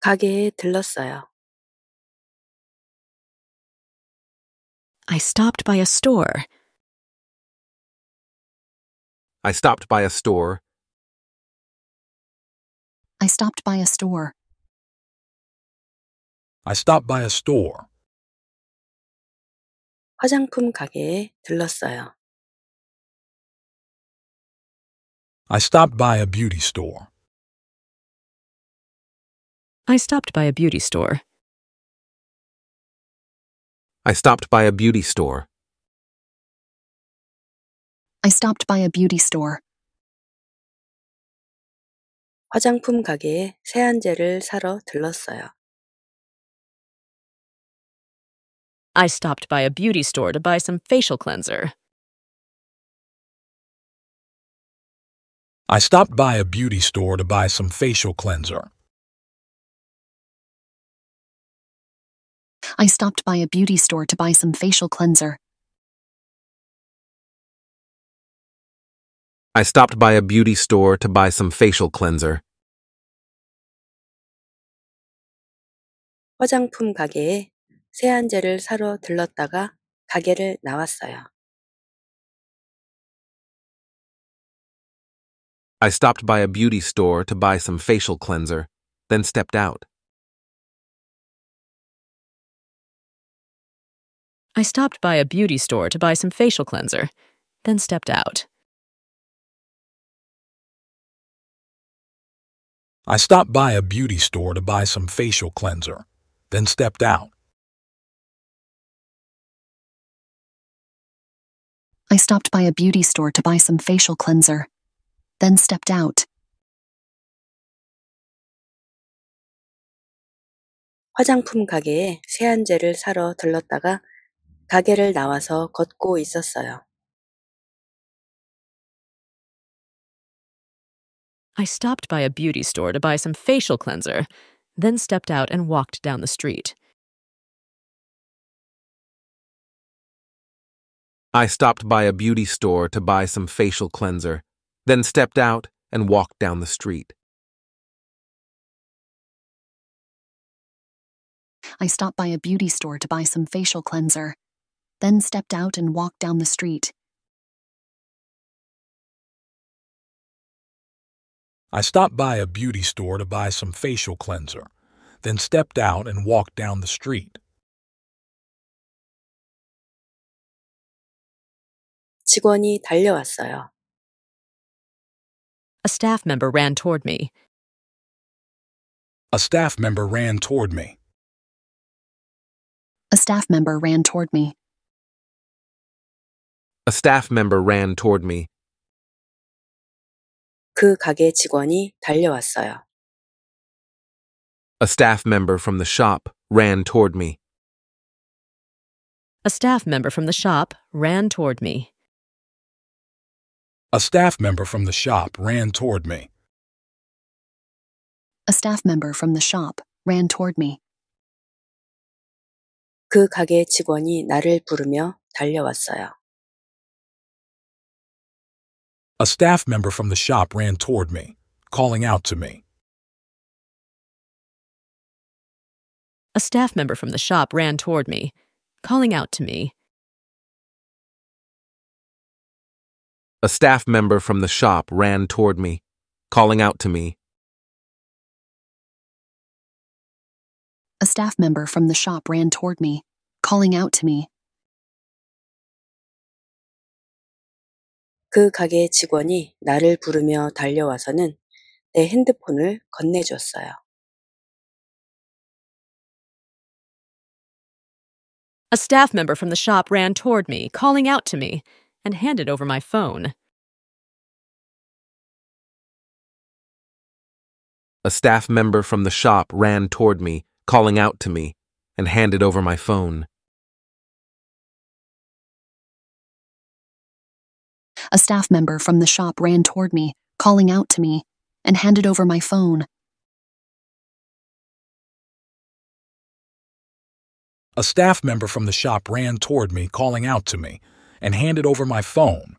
가게에 들렀어요. I stopped by a store. I stopped by a store. I stopped by a store. I stopped by a store. 화장품 가게에 들렀어요. I stopped by a beauty store. I stopped by a beauty store. I stopped by a beauty store. I stopped by a beauty store. 화장품 가게에 세안제를 사러 들렀어요. I stopped by a beauty store to buy some facial cleanser. I stopped by a beauty store to buy some facial cleanser. I stopped by a beauty store to buy some facial cleanser. I stopped by a beauty store to buy some facial cleanser. 화장품 가게에 세안제를 사러 들렀다가 가게를 나왔어요. I stopped by a beauty store to buy some facial cleanser, then stepped out. I stopped by a beauty store to buy some facial cleanser, then stepped out. I stopped by a beauty store to buy some facial cleanser, then stepped out. I stopped by a beauty store to buy some facial cleanser, then stepped out. '화장품 가게에 세안제를 사러 들렀다가 가게를 나와서 걷고 있었어요. I stopped by a beauty store to buy some facial cleanser, then stepped out and walked down the street. I stopped by a beauty store to buy some facial cleanser, then stepped out and walked down the street. I stopped by a beauty store to buy some facial cleanser, then stepped out and walked down the street. I stopped by a beauty store to buy some facial cleanser, then stepped out and walked down the street. A staff member ran toward me. A staff member ran toward me. A staff member ran toward me. A staff member ran toward me. 그 가게 직원이 달려왔어요. A staff member from the shop ran toward me. A staff member from the shop ran toward me. A staff member from the shop ran toward me. A staff member from the shop ran toward me. 그 가게 직원이 나를 부르며 달려왔어요. A staff member from the shop ran toward me, calling out to me. A staff member from the shop ran toward me, calling out to me. A staff member from the shop ran toward me, calling out to me. A staff member from the shop ran toward me, calling out to me. 그 가게 직원이 나를 부르며 달려와서는 내 핸드폰을 건네줬어요. A staff member from the shop ran toward me, calling out to me, and handed over my phone. A staff member from the shop ran toward me, calling out to me, and handed over my phone. A staff member from the shop ran toward me, calling out to me, and handed over my phone. A staff member from the shop ran toward me, calling out to me, and handed over my phone.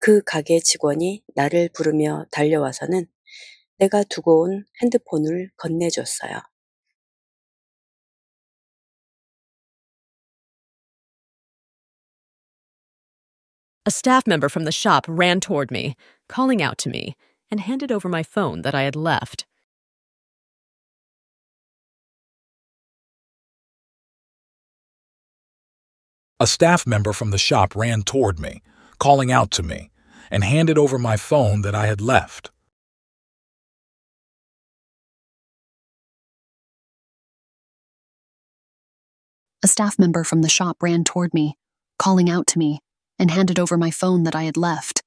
그 가게 직원이 나를 부르며 달려와서는 내가 두고 온 핸드폰을 건네줬어요. A staff member from the shop ran toward me, calling out to me, and handed over my phone that I had left. A staff member from the shop ran toward me, calling out to me, and handed over my phone that I had left. A staff member from the shop ran toward me, calling out to me, and handed over my phone that I had left.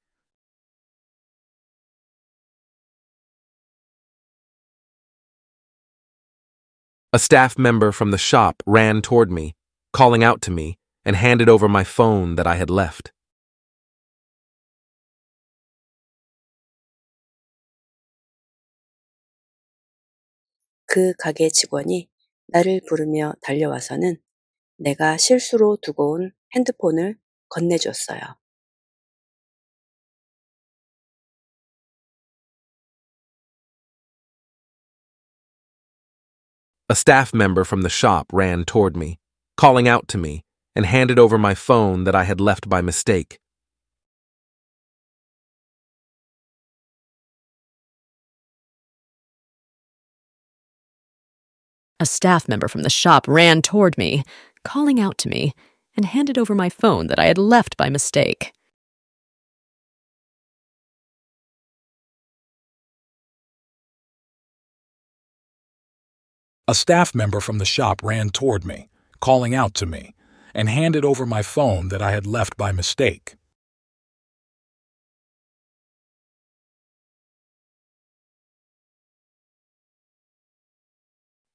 A staff member from the shop ran toward me, calling out to me, and handed over my phone that I had left. 그 가게 직원이 나를 부르며 달려와서는 내가 실수로 두고 온 핸드폰을 건네줬어요. A staff member from the shop ran toward me, calling out to me, and handed over my phone that I had left by mistake. A staff member from the shop ran toward me, calling out to me, and handed over my phone that I had left by mistake. A staff member from the shop ran toward me, calling out to me, and handed over my phone that I had left by mistake.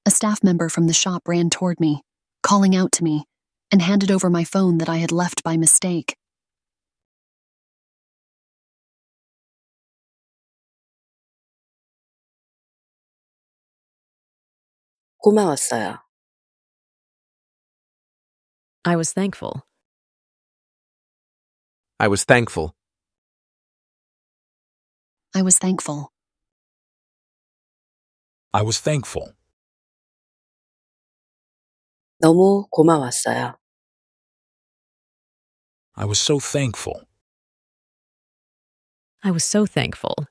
A staff member from the shop ran toward me, calling out to me, and handed over my phone that I had left by mistake. 고마웠어요. I was thankful. I was thankful. I was thankful. I was thankful. 너무 고마웠어요. I was so thankful. I was so thankful.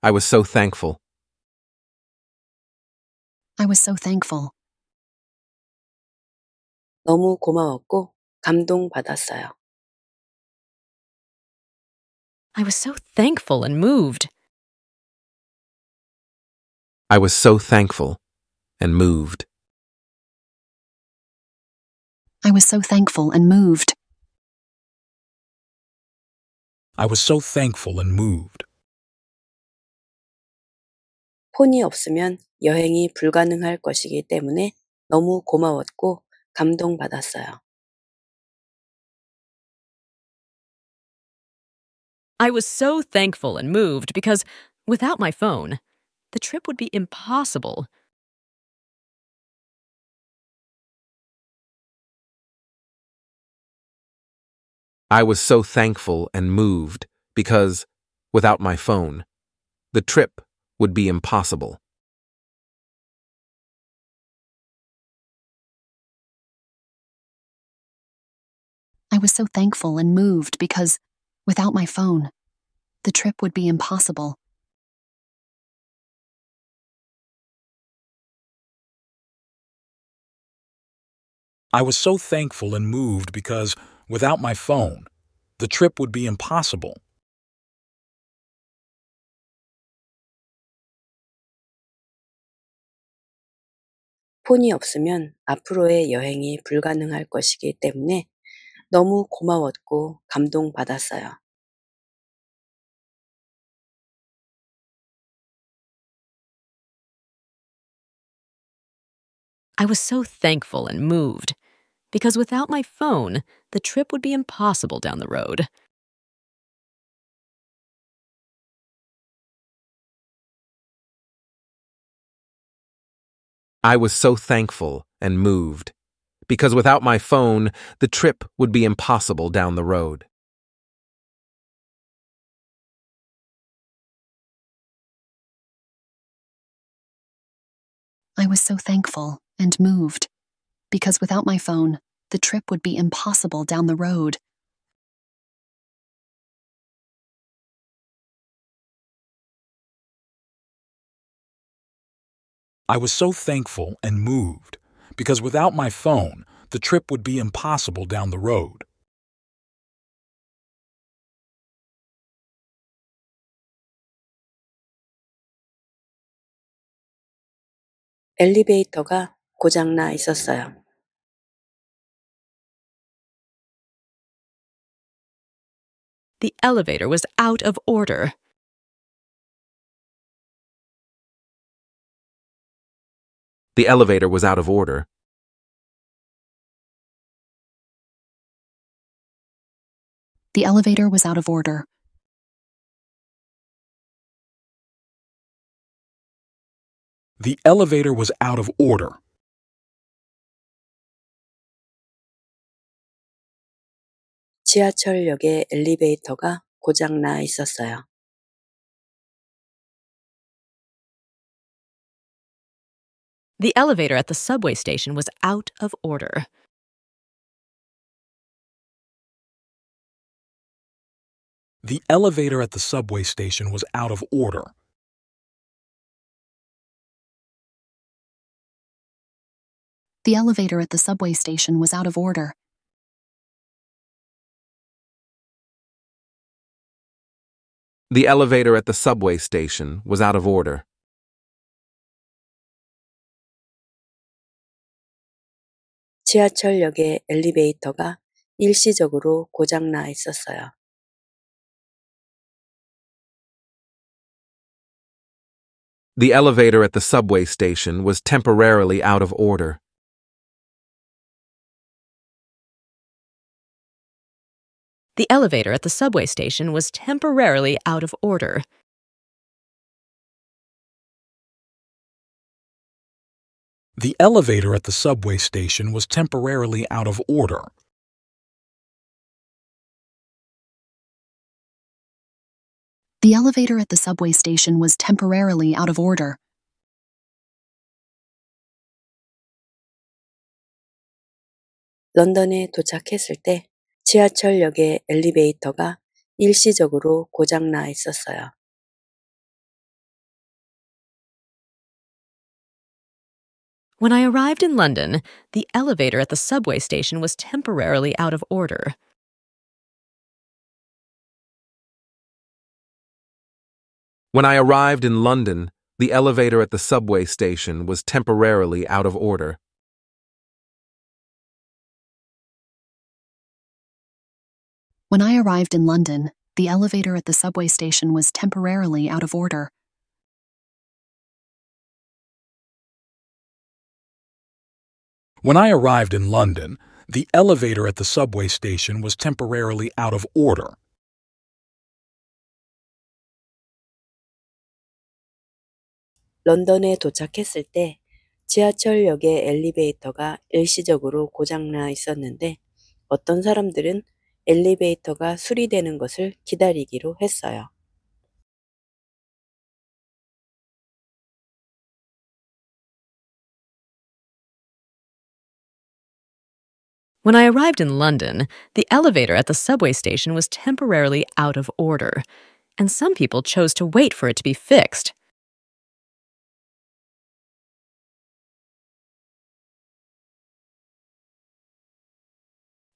I was so thankful. I was so thankful. 너무 고마웠고 감동받았어요. I was so thankful and moved. I was so thankful and moved. I was so thankful and moved. I was so thankful and moved. 없으면 여행이 불가능할 것이기 때문에 너무 고마웠고 감동받았어요. I was so thankful and moved because without my phone, the trip would be impossible. I was so thankful and moved because, without my phone, the trip would be impossible. I was so thankful and moved because, without my phone, the trip would be impossible. I was so thankful and moved because, Without my phone, the trip would be impossible. Phone이 없으면 앞으로의 여행이 불가능할 것이기 때문에 너무 고마웠고 감동받았어요. I was so thankful and moved because without my phone, the trip would be impossible down the road. I was so thankful and moved, because without my phone, the trip would be impossible down the road. I was so thankful and moved because without my phone, the trip would be impossible down the road. I was so thankful and moved, because without my phone, the trip would be impossible down the road. Elevator가 고장나 The elevator was out of order. The elevator was out of order. The elevator was out of order. The elevator was out of order. 지하철역에 엘리베이터가 고장나 elevator at the subway station was out of The elevator at the subway station was out of order. The elevator at the subway station was out of order. The elevator at the subway station was out of order. The elevator at the subway station was temporarily out of order. The elevator at the subway station was temporarily out of order. The elevator at the subway station was temporarily out of order. The elevator at the subway station was temporarily out of order. London에 도착했을 때 지하철역의 엘리베이터가 일시적으로 고장나 있었어요. When I arrived in London, the elevator at the subway station was temporarily out of order. When I arrived in London, the elevator at the subway station was temporarily out of order. When I arrived in London, the elevator at the subway station was temporarily out of order. When I arrived in London, the elevator at the subway station was temporarily out of order. London에 도착했을 때 지하철역의 엘리베이터가 일시적으로 고장 나 있었는데 어떤 사람들은 엘리베이터가 수리되는 것을 기다리기로 했어요. When I arrived in London, the elevator at the subway station was temporarily out of order, and some people chose to wait for it to be fixed.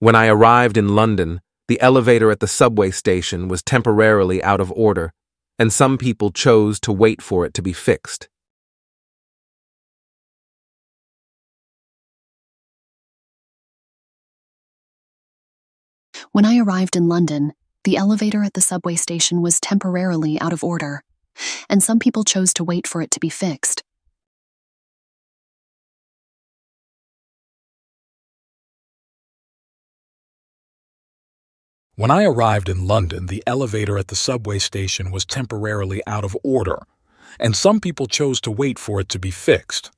When I arrived in London, the elevator at the subway station was temporarily out of order, and some people chose to wait for it to be fixed. When I arrived in London, the elevator at the subway station was temporarily out of order, and some people chose to wait for it to be fixed. When I arrived in London, the elevator at the subway station was temporarily out of order, and some people chose to wait for it to be fixed.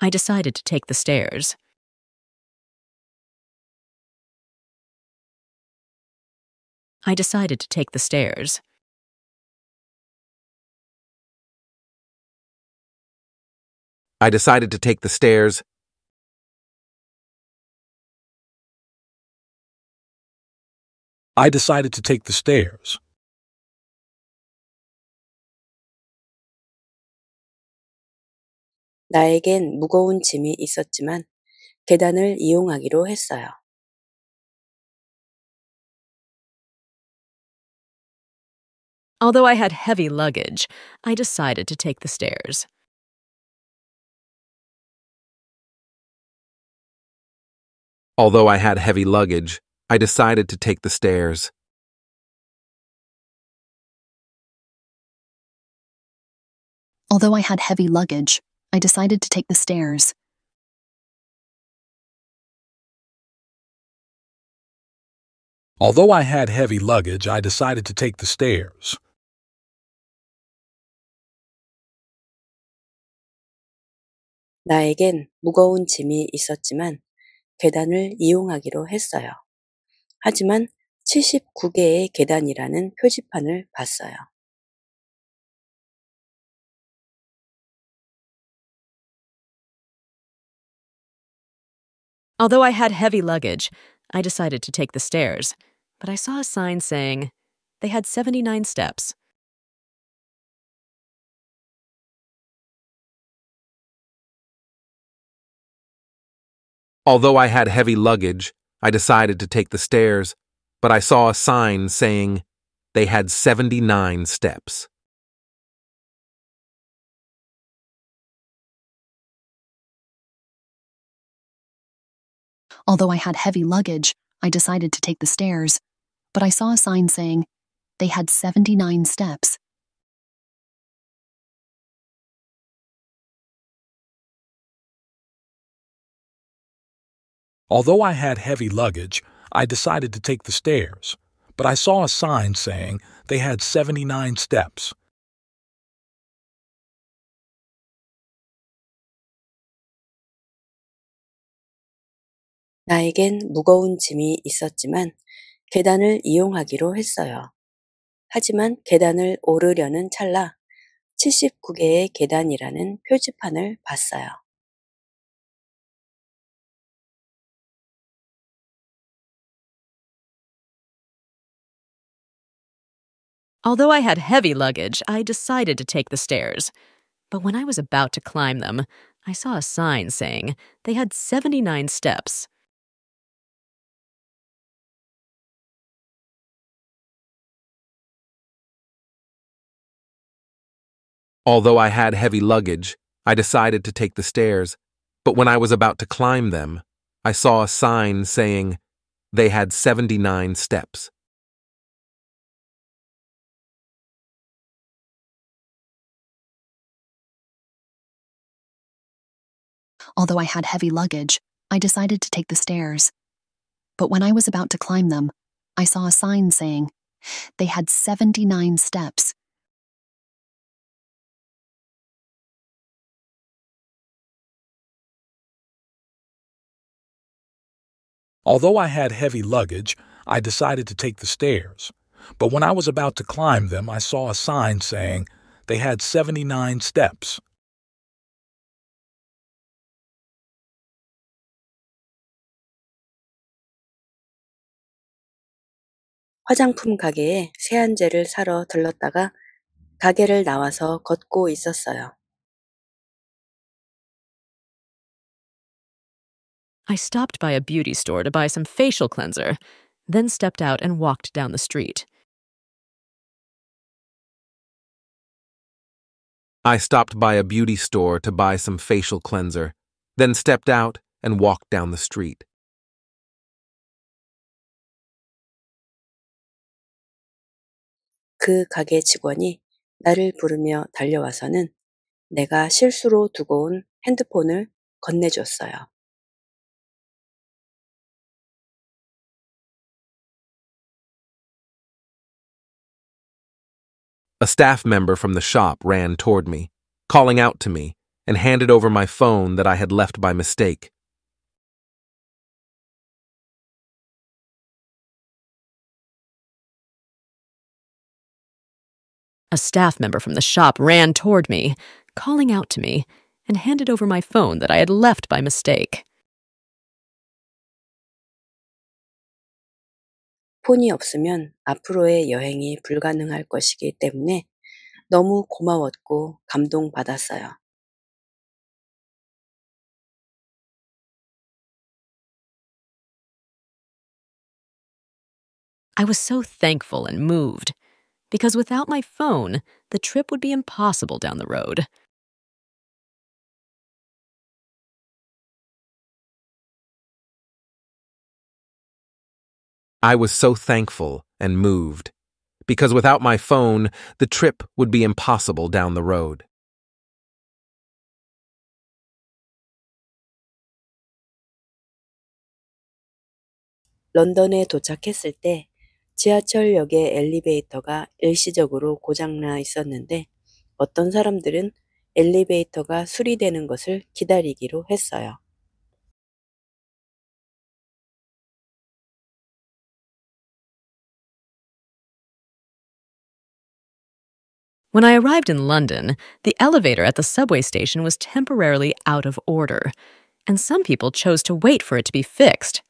I decided to take the stairs. I decided to take the stairs. I decided to take the stairs. I decided to take the stairs. 나에겐 무거운 짐이 있었지만 계단을 이용하기로 했어요. Although I had heavy luggage, I decided to take the stairs. Although I had heavy luggage, I decided to take the stairs. Although I had heavy luggage, I decided to take the stairs. Although I had heavy luggage, I decided to take the stairs. 나에겐 무거운 짐이 있었지만 계단을 이용하기로 했어요. 하지만 79개의 계단이라는 표지판을 봤어요. Although I had heavy luggage, I decided to take the stairs, but I saw a sign saying they had 79 steps. Although I had heavy luggage, I decided to take the stairs, but I saw a sign saying they had 79 steps. Although I had heavy luggage, I decided to take the stairs, but I saw a sign saying they had 79 steps. Although I had heavy luggage, I decided to take the stairs, but I saw a sign saying they had 79 steps. 나에겐 무거운 짐이 있었지만 계단을 이용하기로 했어요. 하지만 계단을 오르려는 찰나 79개의 계단이라는 표지판을 봤어요. Although I had heavy luggage, I decided to take the stairs. But when I was about to climb them, I saw a sign saying they had 79 steps. Although I had heavy luggage, I decided to take the stairs, but when I was about to climb them, I saw a sign saying they had 79 steps. Although I had heavy luggage, I decided to take the stairs. But when I was about to climb them, I saw a sign saying, they had 79 steps. Although I had heavy luggage, I decided to take the stairs. But when I was about to climb them, I saw a sign saying they had 79 steps. 화장품 가게에 세안제를 사러 들렀다가 가게를 나와서 걷고 있었어요. I stopped by a beauty store to buy some facial cleanser, then stepped out and walked down the street. I stopped by a beauty store to buy some facial cleanser, then stepped out and walked down the street. 그 가게 직원이 나를 부르며 달려와서는 내가 실수로 두고 온 핸드폰을 건네줬어요. A staff member from the shop ran toward me, calling out to me, and handed over my phone that I had left by mistake. A staff member from the shop ran toward me, calling out to me, and handed over my phone that I had left by mistake. 폰이 없으면 앞으로의 여행이 불가능할 것이기 때문에 너무 고마웠고 감동받았어요. I was so thankful and moved because without my phone, the trip would be impossible down the road. I was so thankful and moved, because without my phone, the trip would be impossible down the road. London에 도착했을 때 지하철역의 엘리베이터가 일시적으로 고장나 있었는데 어떤 사람들은 엘리베이터가 수리되는 것을 기다리기로 했어요. When I arrived in London, the elevator at the subway station was temporarily out of order, and some people chose to wait for it to be fixed.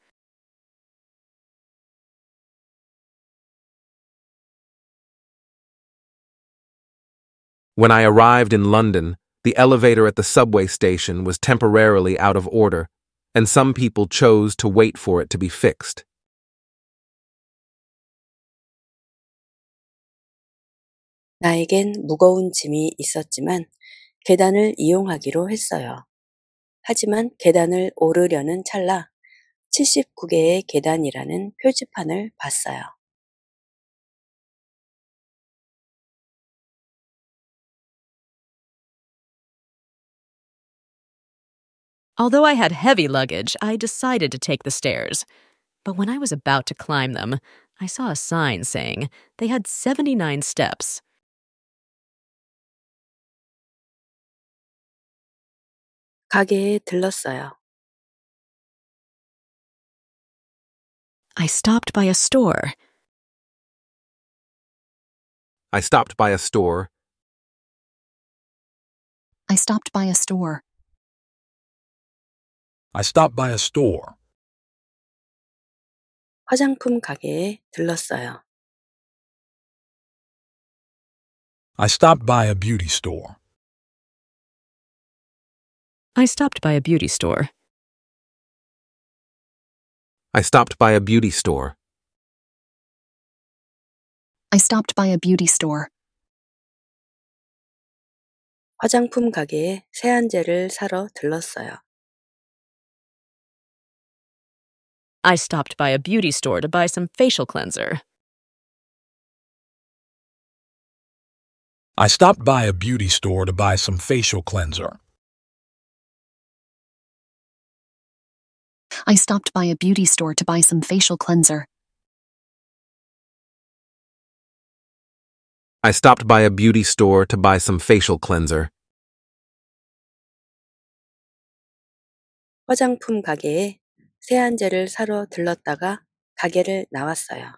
When I arrived in London, the elevator at the subway station was temporarily out of order, and some people chose to wait for it to be fixed. 나에겐 무거운 짐이 있었지만 계단을 이용하기로 했어요. 하지만 계단을 오르려는 찰나 79개의 계단이라는 표지판을 봤어요. Although I had heavy luggage, I decided to take the stairs. But when I was about to climb them, I saw a sign saying they had 79 steps. 가게에 들렀어요. I stopped by a store. I stopped by a store. I stopped by a store. I stopped by a store. 화장품 가게에 들렀어요. I stopped by a beauty store. I stopped by a beauty store. I stopped by a beauty store. I stopped by a beauty store. 화장품 가게에 세안제를 사러 들렀어요. I stopped by a beauty store to buy some facial cleanser. I stopped by a beauty store to buy some facial cleanser. I stopped by a beauty store to buy some facial cleanser. I stopped by a beauty store to buy some facial cleanser. 화장품 가게에 세안제를 사러 들렀다가 가게를 나왔어요.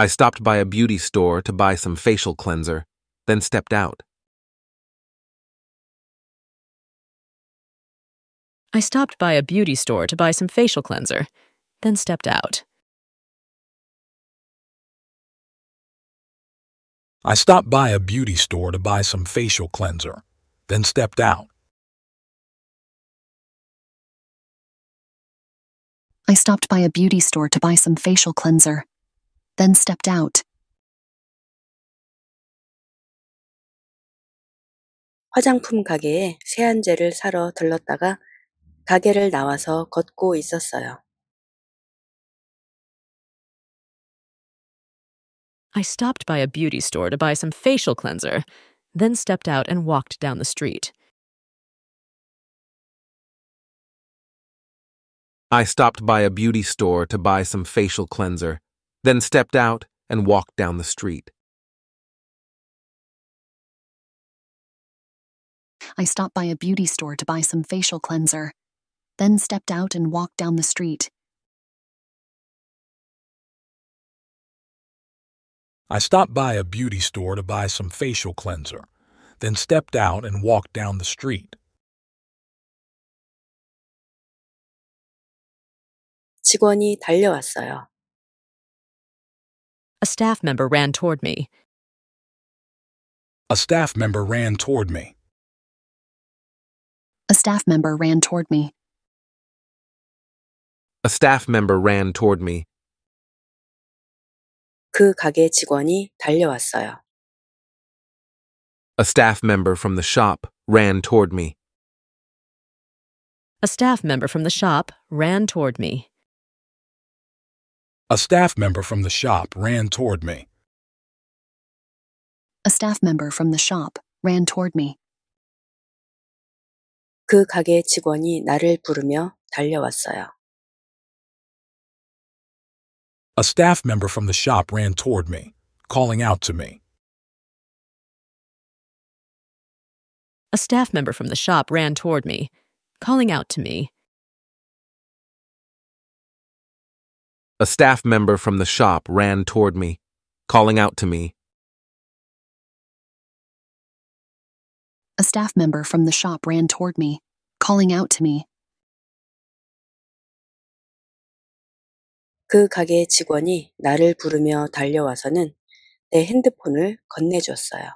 I stopped by a beauty store to buy some facial cleanser, then stepped out. I stopped by a beauty store to buy some facial cleanser, then stepped out. I stopped by a beauty store to buy some facial cleanser, then stepped out. I stopped by a beauty store to buy some facial cleanser, then stepped out. 화장품 가게에 세안제를 사러 들렀다가 가게를 나와서 걷고 있었어요. I stopped by a beauty store to buy some facial cleanser, then stepped out and walked down the street. I stopped by a beauty store to buy some facial cleanser, then stepped out and walked down the street. I stopped by a beauty store to buy some facial cleanser, then stepped out and walked down the street. I stopped by a beauty store to buy some facial cleanser, then stepped out and walked down the street. 직원이 달려왔어요. A staff member ran toward me. A staff member ran toward me. A staff member ran toward me. A staff member ran toward me. 그 가게 직원이 달려왔어요. A staff member from the shop ran toward me. A staff member from the shop ran toward me. A staff member from the shop ran toward me. A staff member from the shop ran toward me. 그 가게 직원이 나를 부르며 달려왔어요. A staff member from the shop ran toward me, calling out to me. A staff member from the shop ran toward me, calling out to me. A staff member from the shop ran toward me, calling out to me. A staff member from the shop ran toward me, calling out to me. 그 가게 직원이 나를 부르며 달려와서는 내 핸드폰을 건네줬어요.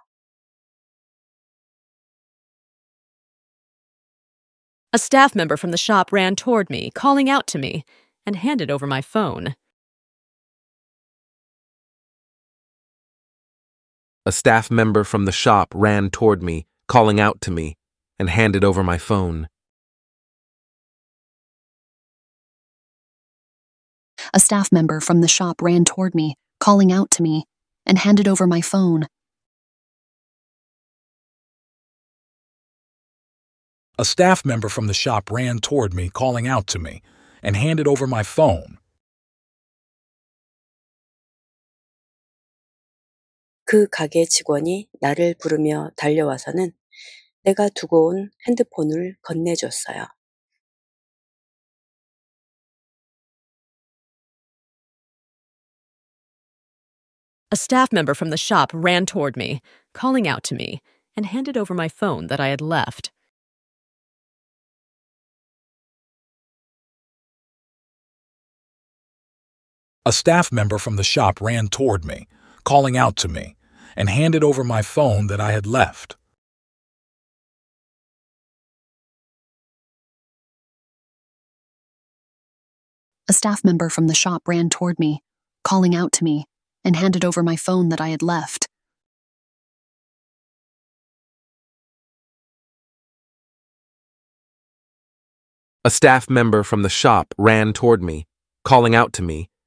A staff member from the shop ran toward me, calling out to me and handed over my phone. A staff member from the shop ran toward me, calling out to me, and handed over my phone. A staff member from the shop ran toward me, calling out to me, and handed over my phone. A staff member from the shop ran toward me, calling out to me, and handed over my phone. 그 가게 직원이 나를 부르며 달려와서는 내가 두고 온 핸드폰을 건네줬어요. A staff member from the shop ran toward me, calling out to me, and handed over my phone that I had left. A staff member from the shop ran toward me, calling out to me, and handed over my phone that I had left. A staff member from the shop ran toward me, calling out to me, and handed over my phone that I had left. A staff member from the shop ran toward me, calling out to me,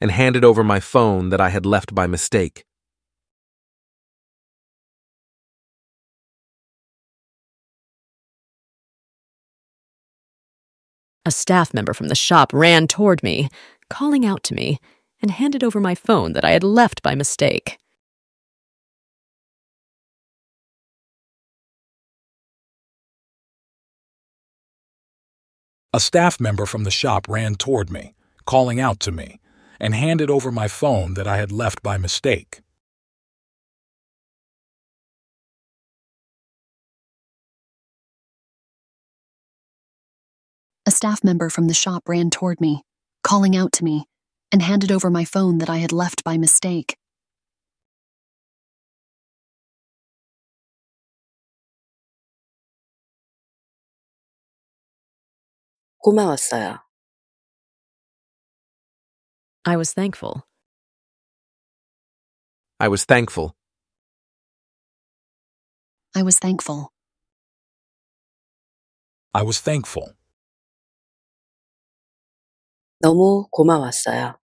and handed over my phone that I had left by mistake. A staff member from the shop ran toward me, calling out to me, and handed over my phone that I had left by mistake. A staff member from the shop ran toward me, calling out to me, and handed over my phone that I had left by mistake. A staff member from the shop ran toward me, calling out to me, and handed over my phone that I had left by mistake. 고마웠어요. I was thankful. I was thankful. I was thankful. I was thankful. 너무 고마웠어요.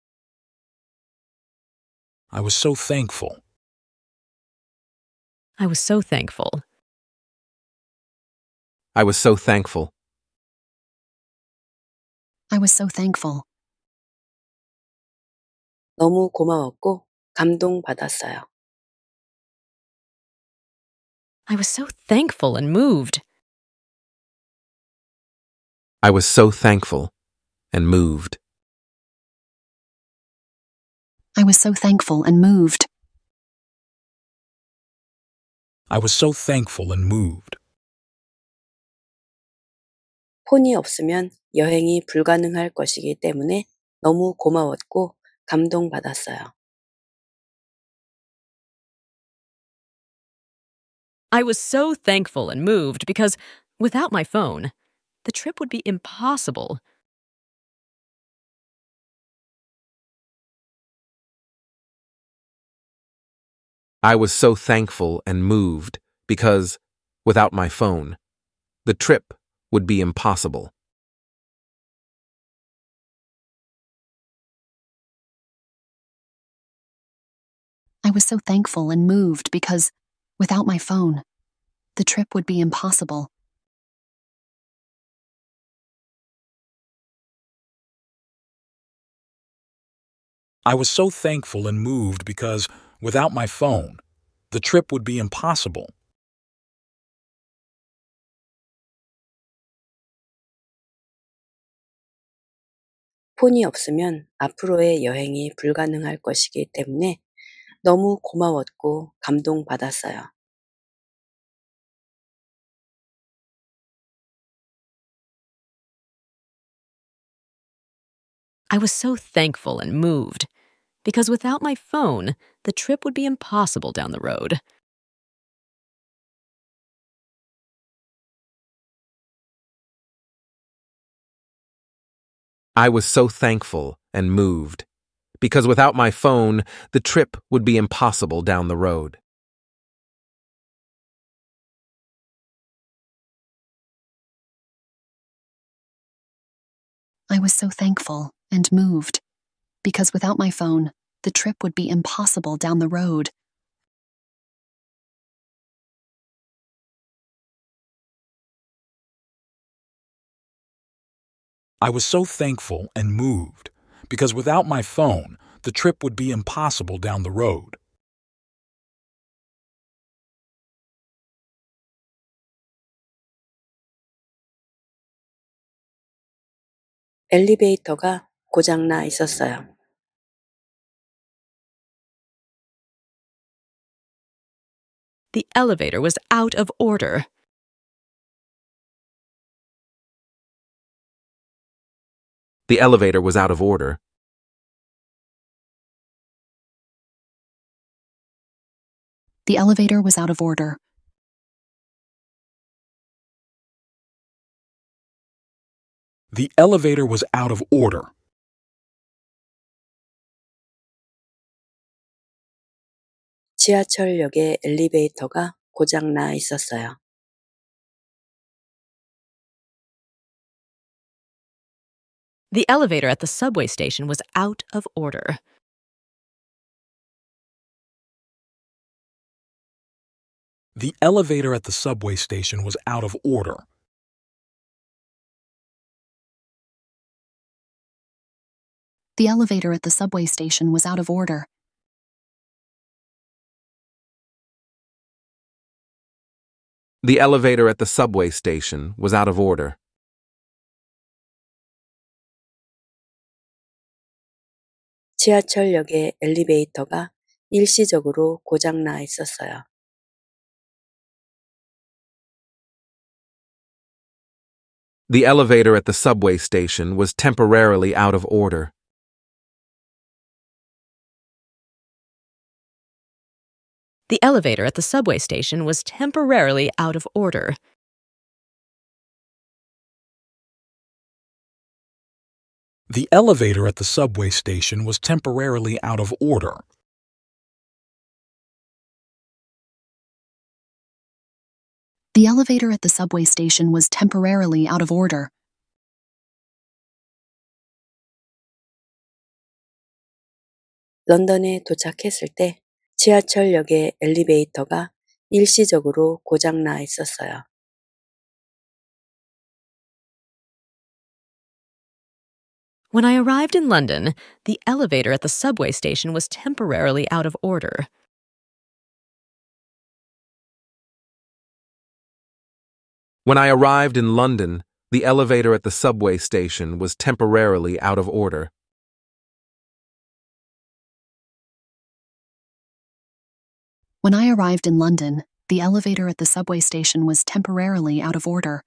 I was so thankful. I was so thankful. I was so thankful. I was so thankful. 너무 고마웠고 감동받았어요. I was so thankful and moved. I was so thankful and moved. I was so thankful and moved. I was so thankful and moved. 폰이 없으면 여행이 불가능할 것이기 때문에 너무 고마웠고 감동받았어요. I was so thankful and moved because without my phone, the trip would be impossible. I was so thankful and moved because, without my phone, the trip would be impossible. I was so thankful and moved because, without my phone, the trip would be impossible. I was so thankful and moved because, without my phone, the trip would be impossible. Phone이 없으면 앞으로의 여행이 불가능할 것이기 때문에 너무 고마웠고 감동받았어요. I was so thankful and moved because without my phone, the trip would be impossible down the road. I was so thankful and moved because without my phone, the trip would be impossible down the road. I was so thankful and moved, because without my phone, the trip would be impossible down the road. I was so thankful and moved because without my phone, the trip would be impossible down the road. 고장나 있었어요. The elevator was out of order. The elevator was out of order. The elevator was out of order. The elevator was out of order. 지하철역에 엘리베이터가 고장 나 있었어요. The elevator at the subway station was out of order. The elevator at the subway station was out of order. The elevator at the subway station was out of order. The elevator at the subway station was out of order. 지하철역의 엘리베이터가 일시적으로 고장나 있었어요. The elevator at the subway station was temporarily out of order. The elevator at the subway station was temporarily out of order. The elevator at the subway station was temporarily out of order. The elevator at the subway station was temporarily out of order. London에 도착했을 때 지하철역의 엘리베이터가 일시적으로 고장 나 있었어요. When I arrived in London, the elevator at the subway station was temporarily out of order. When I arrived in London, the elevator at the subway station was temporarily out of order. When I arrived in London, the elevator at the subway station was temporarily out of order.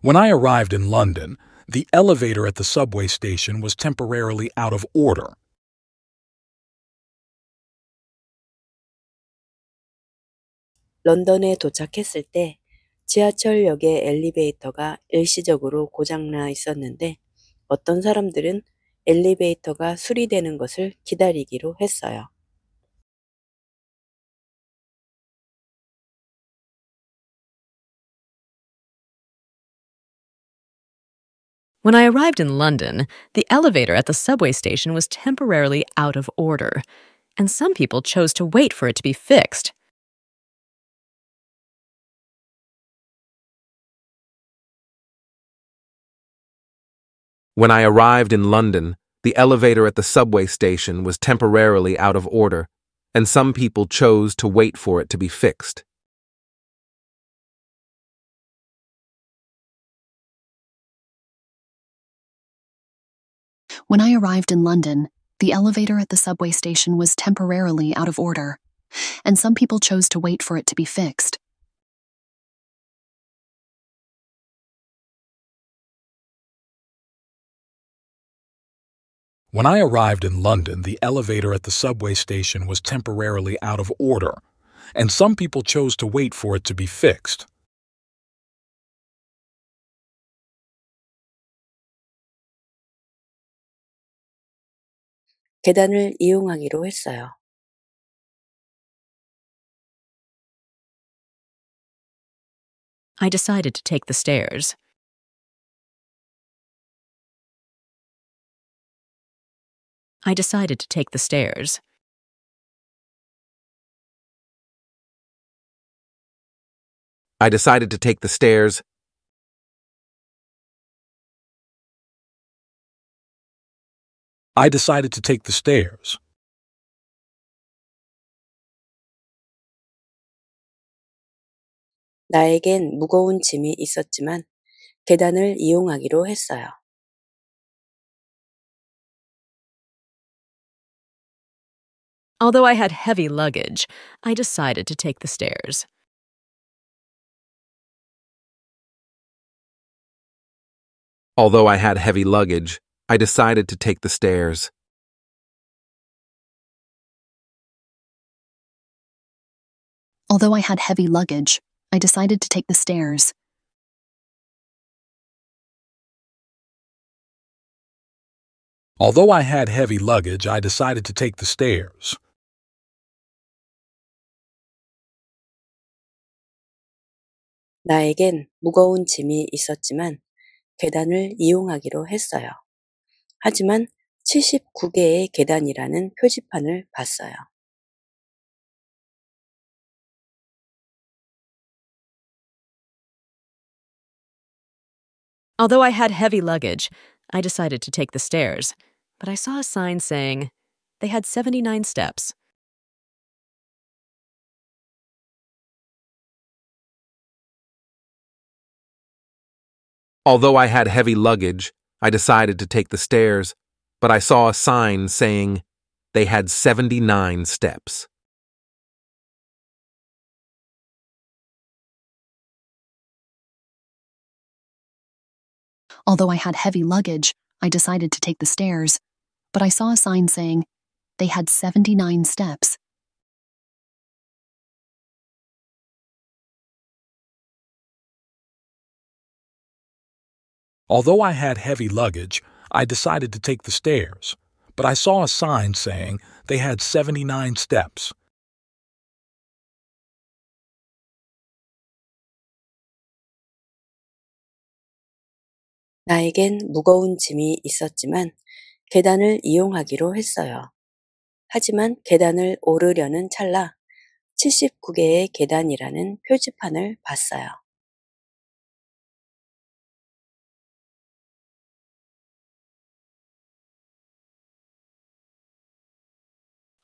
When I arrived in London, the elevator at the subway station was temporarily out of order. London에 도착했을 때 지하철역의 엘리베이터가 일시적으로 고장나 있었는데 어떤 사람들은 엘리베이터가 수리되는 것을 기다리기로 했어요. When I arrived in London, the elevator at the subway station was temporarily out of order, and some people chose to wait for it to be fixed. When I arrived in London, the elevator at the subway station was temporarily out of order, and some people chose to wait for it to be fixed. When I arrived in London, the elevator at the subway station was temporarily out of order, and some people chose to wait for it to be fixed. When I arrived in London, the elevator at the subway station was temporarily out of order, and some people chose to wait for it to be fixed. 계단을 이용하기로 했어요. I decided to take the stairs. I decided to take the stairs. I decided to take the stairs I decided to take the stairs. Although I had heavy luggage, I decided to take the stairs. Although I had heavy luggage, I decided to take the stairs. Although I had heavy luggage, I decided to take the stairs. Although I had heavy luggage, I decided to take the stairs. 나에겐 무거운 짐이 있었지만 계단을 이용하기로 했어요. 하지만 79개의 계단이라는 표지판을 봤어요. Although I had heavy luggage, I decided to take the stairs, but I saw a sign saying they had 79 steps. Although I had heavy luggage, I decided to take the stairs, but I saw a sign saying they had 79 steps. Although I had heavy luggage, I decided to take the stairs, but I saw a sign saying they had 79 steps. Although I had heavy luggage, I decided to take the stairs, but I saw a sign saying they had 79 steps. 나에겐 무거운 짐이 있었지만 계단을 이용하기로 했어요. 하지만 계단을 오르려는 찰나 79개의 계단이라는 표지판을 봤어요.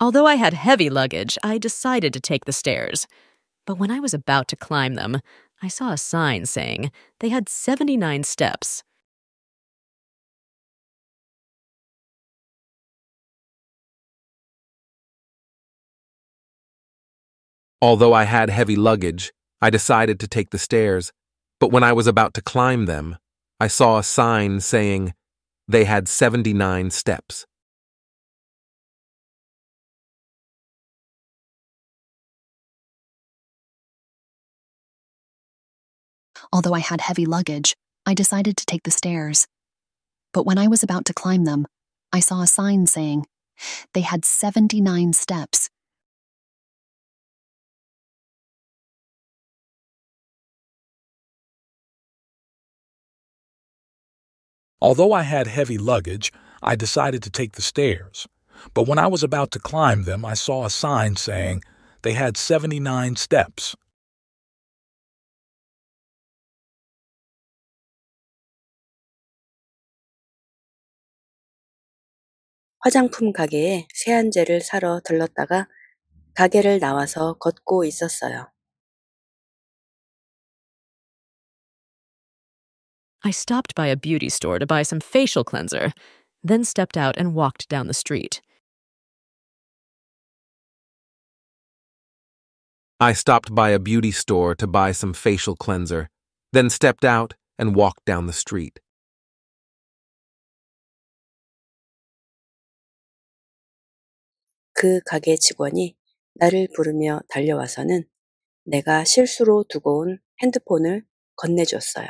Although I had heavy luggage, I decided to take the stairs. But when I was about to climb them, I saw a sign saying they had 79 steps. Although I had heavy luggage, I decided to take the stairs, but when I was about to climb them, I saw a sign saying they had 79 steps. Although I had heavy luggage, I decided to take the stairs. But when I was about to climb them, I saw a sign saying, they had 79 steps. Although I had heavy luggage, I decided to take the stairs. But when I was about to climb them, I saw a sign saying they had 79 steps. 화장품 가게에 세안제를 사러 들렀다가 가게를 나와서 걷고 있었어요. I stopped by a beauty store to buy some facial cleanser, then stepped out and walked down the street. I stopped by a beauty store to buy some facial cleanser, then stepped out and walked down the street. 그 가게 직원이 나를 부르며 달려와서는 내가 실수로 두고 온 핸드폰을 건네줬어요.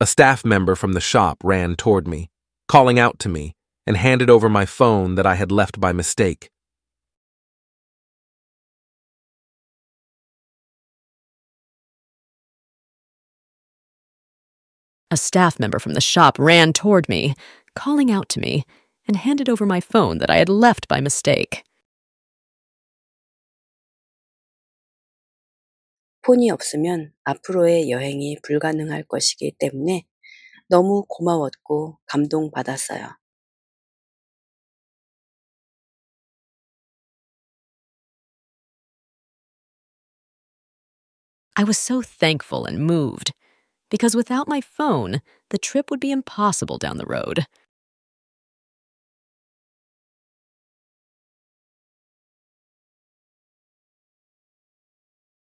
A staff member from the shop ran toward me, calling out to me, and handed over my phone that I had left by mistake. A staff member from the shop ran toward me, calling out to me, and handed over my phone that I had left by mistake. 없으면 앞으로의 여행이 불가능할 것이기 때문에 너무 고마웠고 감동받았어요. I was so thankful and moved because without my phone, the trip would be impossible down the road.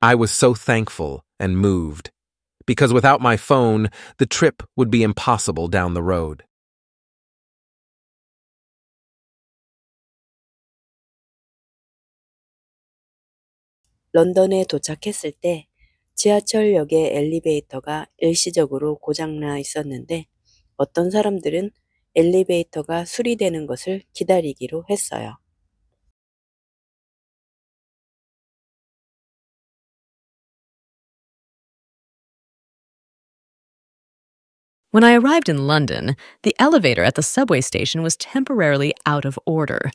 I was so thankful and moved, because without my phone, the trip would be impossible down the road. London에 도착했을 때 지하철역의 엘리베이터가 일시적으로 고장나 있었는데 어떤 사람들은 엘리베이터가 수리되는 것을 기다리기로 했어요. When I arrived in London, the elevator at the subway station was temporarily out of order,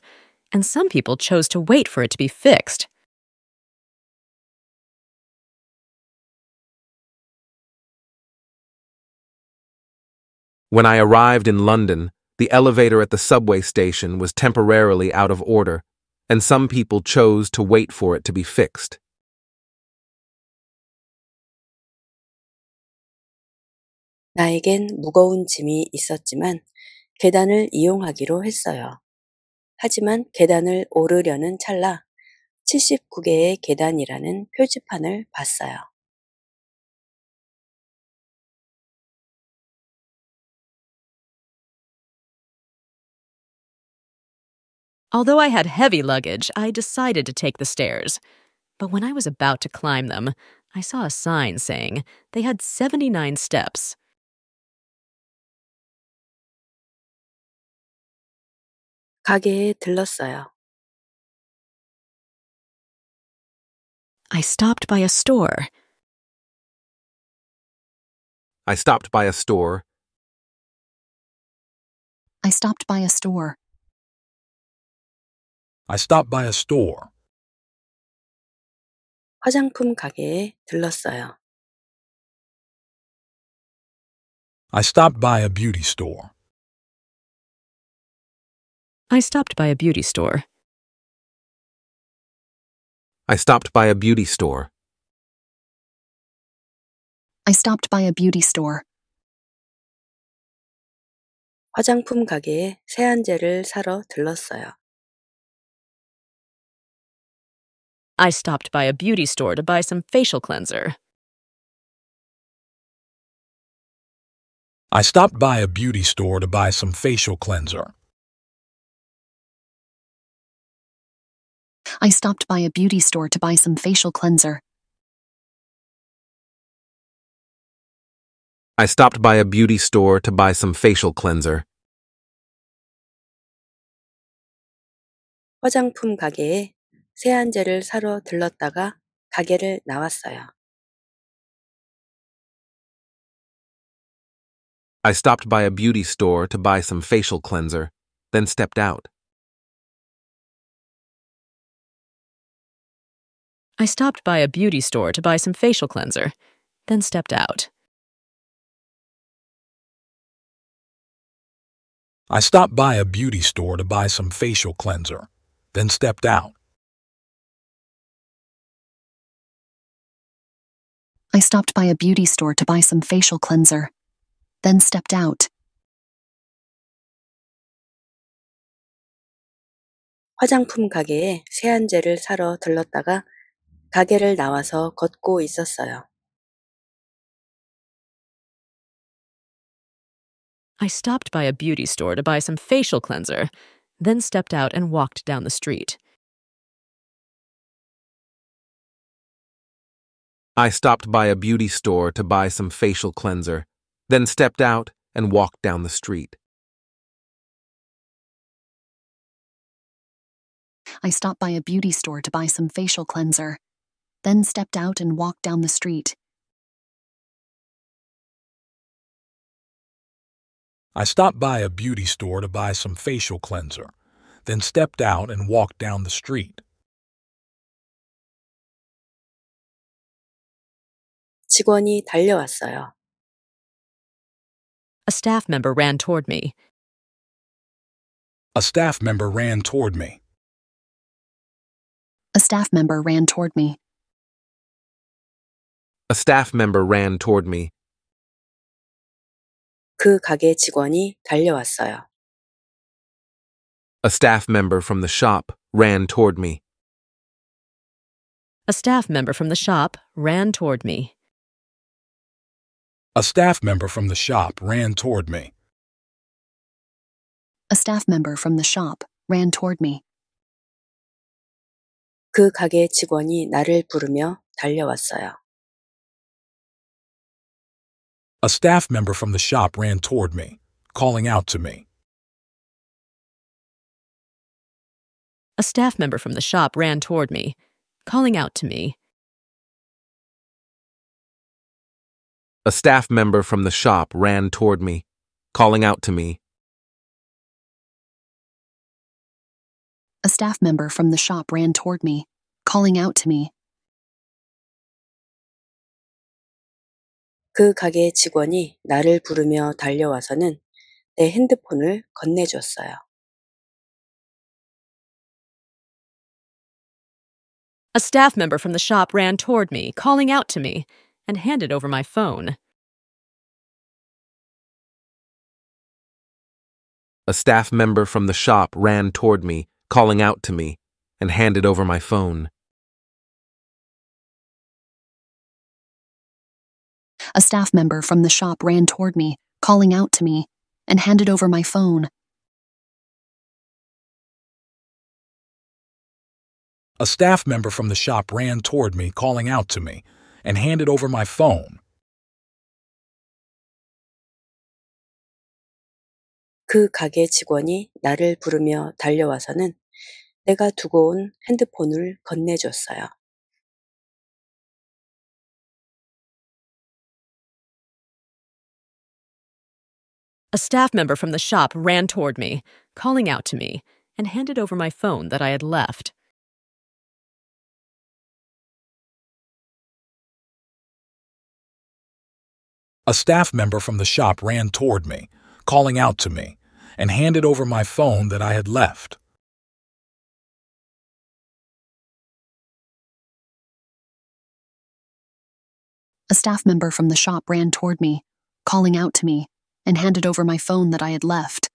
and some people chose to wait for it to be fixed. When I arrived in London, the elevator at the subway station was temporarily out of order, and some people chose to wait for it to be fixed. 나에겐 무거운 짐이 있었지만 계단을 이용하기로 했어요. 하지만 계단을 오르려는 찰나 79개의 계단이라는 표지판을 봤어요. Although I had heavy luggage, I decided to take the stairs. But when I was about to climb them, I saw a sign saying they had 79 steps. I stopped by a store. I stopped by a store. I stopped by a store. I stopped by a store. 화장품 가게에 들렀어요. I stopped by a beauty store. I stopped by a beauty store. I stopped by a beauty store. I stopped by a beauty store. 화장품 가게에 세안제를 사러 들렀어요. I stopped by a beauty store to buy some facial cleanser. I stopped by a beauty store to buy some facial cleanser. I stopped by a beauty store to buy some facial cleanser. I stopped by a beauty store to buy some facial cleanser. 화장품 가게에 세안제를 사러 들렀다가 가게를 나왔어요. I stopped by a beauty store to buy some facial cleanser, then stepped out. I stopped by a beauty store to buy some facial cleanser, then stepped out. I stopped by a beauty store to buy some facial cleanser, then stepped out. I stopped by a beauty store to buy some facial cleanser, then stepped out. '화장품 가게에 세안제를 사러 들렀다가 가게를 나와서 걷고 있었어요. I stopped by a beauty store to buy some facial cleanser, then stepped out and walked down the street. I stopped by a beauty store to buy some facial cleanser, then stepped out and walked down the street. I stopped by a beauty store to buy some facial cleanser, then stepped out and walked down the street. I stopped by a beauty store to buy some facial cleanser, then stepped out and walked down the street. 직원이 달려왔어요. A staff member ran toward me. A staff member ran toward me. A staff member ran toward me. A staff member ran toward me. 그 가게 직원이 달려왔어요. A staff member from the shop ran toward me. A staff member from the shop ran toward me. A staff member from the shop ran toward me. A staff member from the shop ran toward me. 그 가게 직원이 나를 부르며 달려왔어요. A staff member from the shop ran toward me, calling out to me. A staff member from the shop ran toward me, calling out to me. A staff member from the shop ran toward me, calling out to me. A staff member from the shop ran toward me, calling out to me. 그 가게 직원이 나를 부르며 달려와서는 내 핸드폰을 건네줬어요. A staff member from the shop ran toward me, calling out to me and handed over my phone. A staff member from the shop ran toward me, calling out to me, and handed over my phone. A staff member from the shop ran toward me, calling out to me, and handed over my phone. A staff member from the shop ran toward me, calling out to me, and handed over my phone. 그 가게 직원이 나를 부르며 달려와서는 내가 두고 온 핸드폰을 건네줬어요. A staff member from the shop ran toward me, calling out to me, and handed over my phone that I had left. A staff member from the shop ran toward me, calling out to me, and handed over my phone that I had left. A staff member from the shop ran toward me, calling out to me, and handed over my phone that I had left.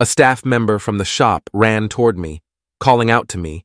A staff member from the shop ran toward me, calling out to me,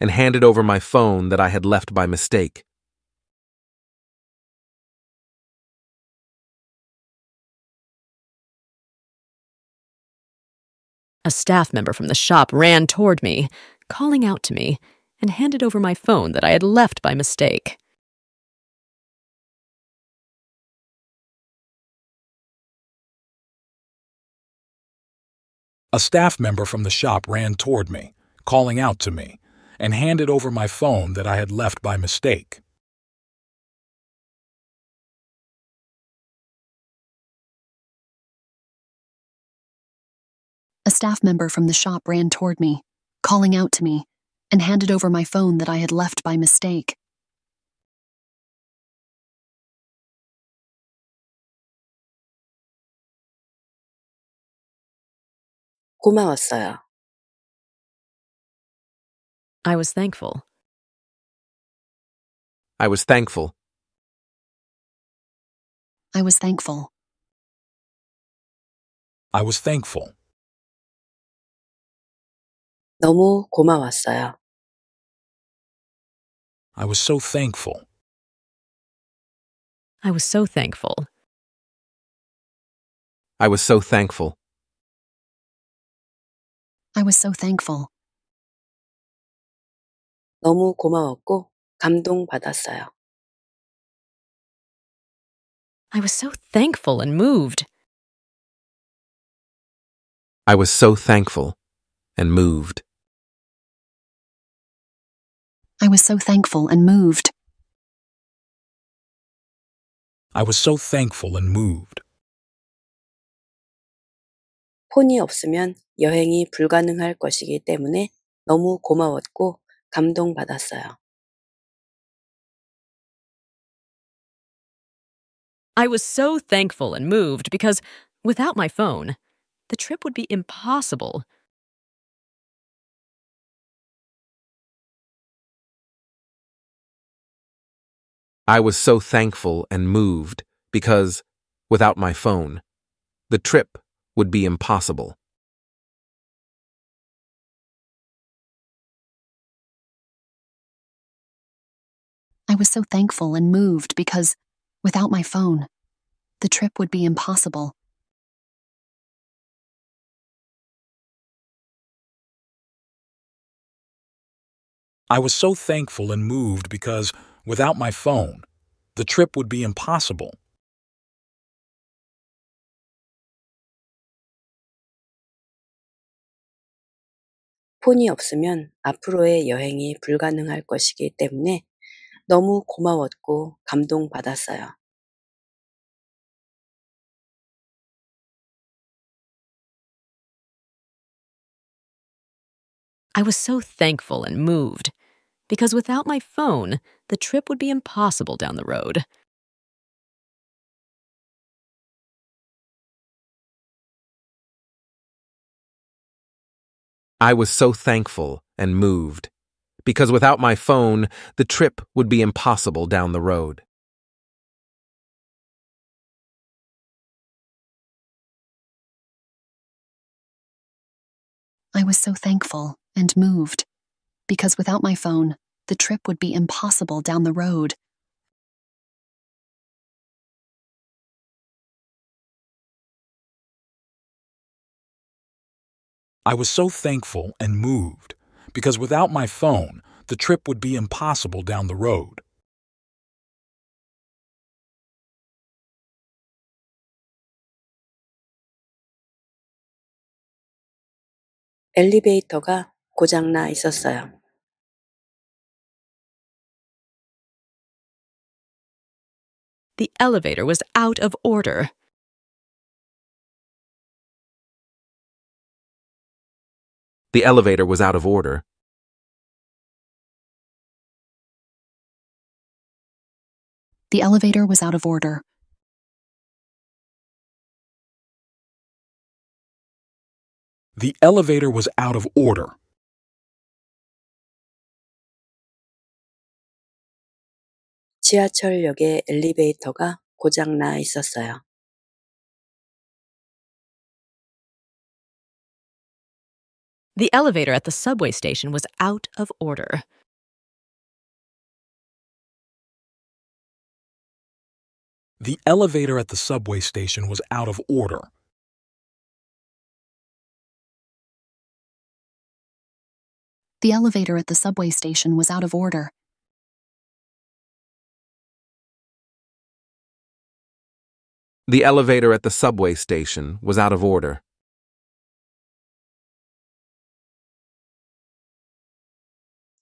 and handed over my phone that I had left by mistake. A staff member from the shop ran toward me, calling out to me, and handed over my phone that I had left by mistake. A staff member from the shop ran toward me, calling out to me, and handed over my phone that I had left by mistake. A staff member from the shop ran toward me, calling out to me, and handed over my phone that I had left by mistake. 고마웠어요. I was thankful. I was thankful. I was thankful. I was thankful. 너무 고마웠어요. I was so thankful. I was so thankful. I was so thankful. I was so thankful. 너무 고마웠고 감동받았어요. I was so thankful and moved. I was so thankful and moved. I was so thankful and moved. I was so thankful and moved. 폰이 없으면 여행이 불가능할 것이기 때문에 너무 고마웠고 감동받았어요. I was so thankful and moved because without my phone, the trip would be impossible. I was so thankful and moved because, without my phone, the trip would be impossible. I was so thankful and moved because, without my phone, the trip would be impossible. I was so thankful and moved because, without my phone, the trip would be impossible. Phone이 없으면 앞으로의 여행이 불가능할 것이기 때문에 너무 고마웠고 감동받았어요. I was so thankful and moved because without my phone, the trip would be impossible down the road. I was so thankful and moved because without my phone, the trip would be impossible down the road. I was so thankful and moved, because without my phone, the trip would be impossible down the road. I was so thankful and moved because without my phone, the trip would be impossible down the road. 고장나 있었어요. The elevator was out of order. The elevator was out of order. The elevator was out of order. The elevator was out of order. 지하철역에 엘리베이터가 고장 나 있었어요. The elevator at the subway station was out of order. The elevator at the subway station was out of order. The elevator at the subway station was out of order. The elevator at the subway station was out of order.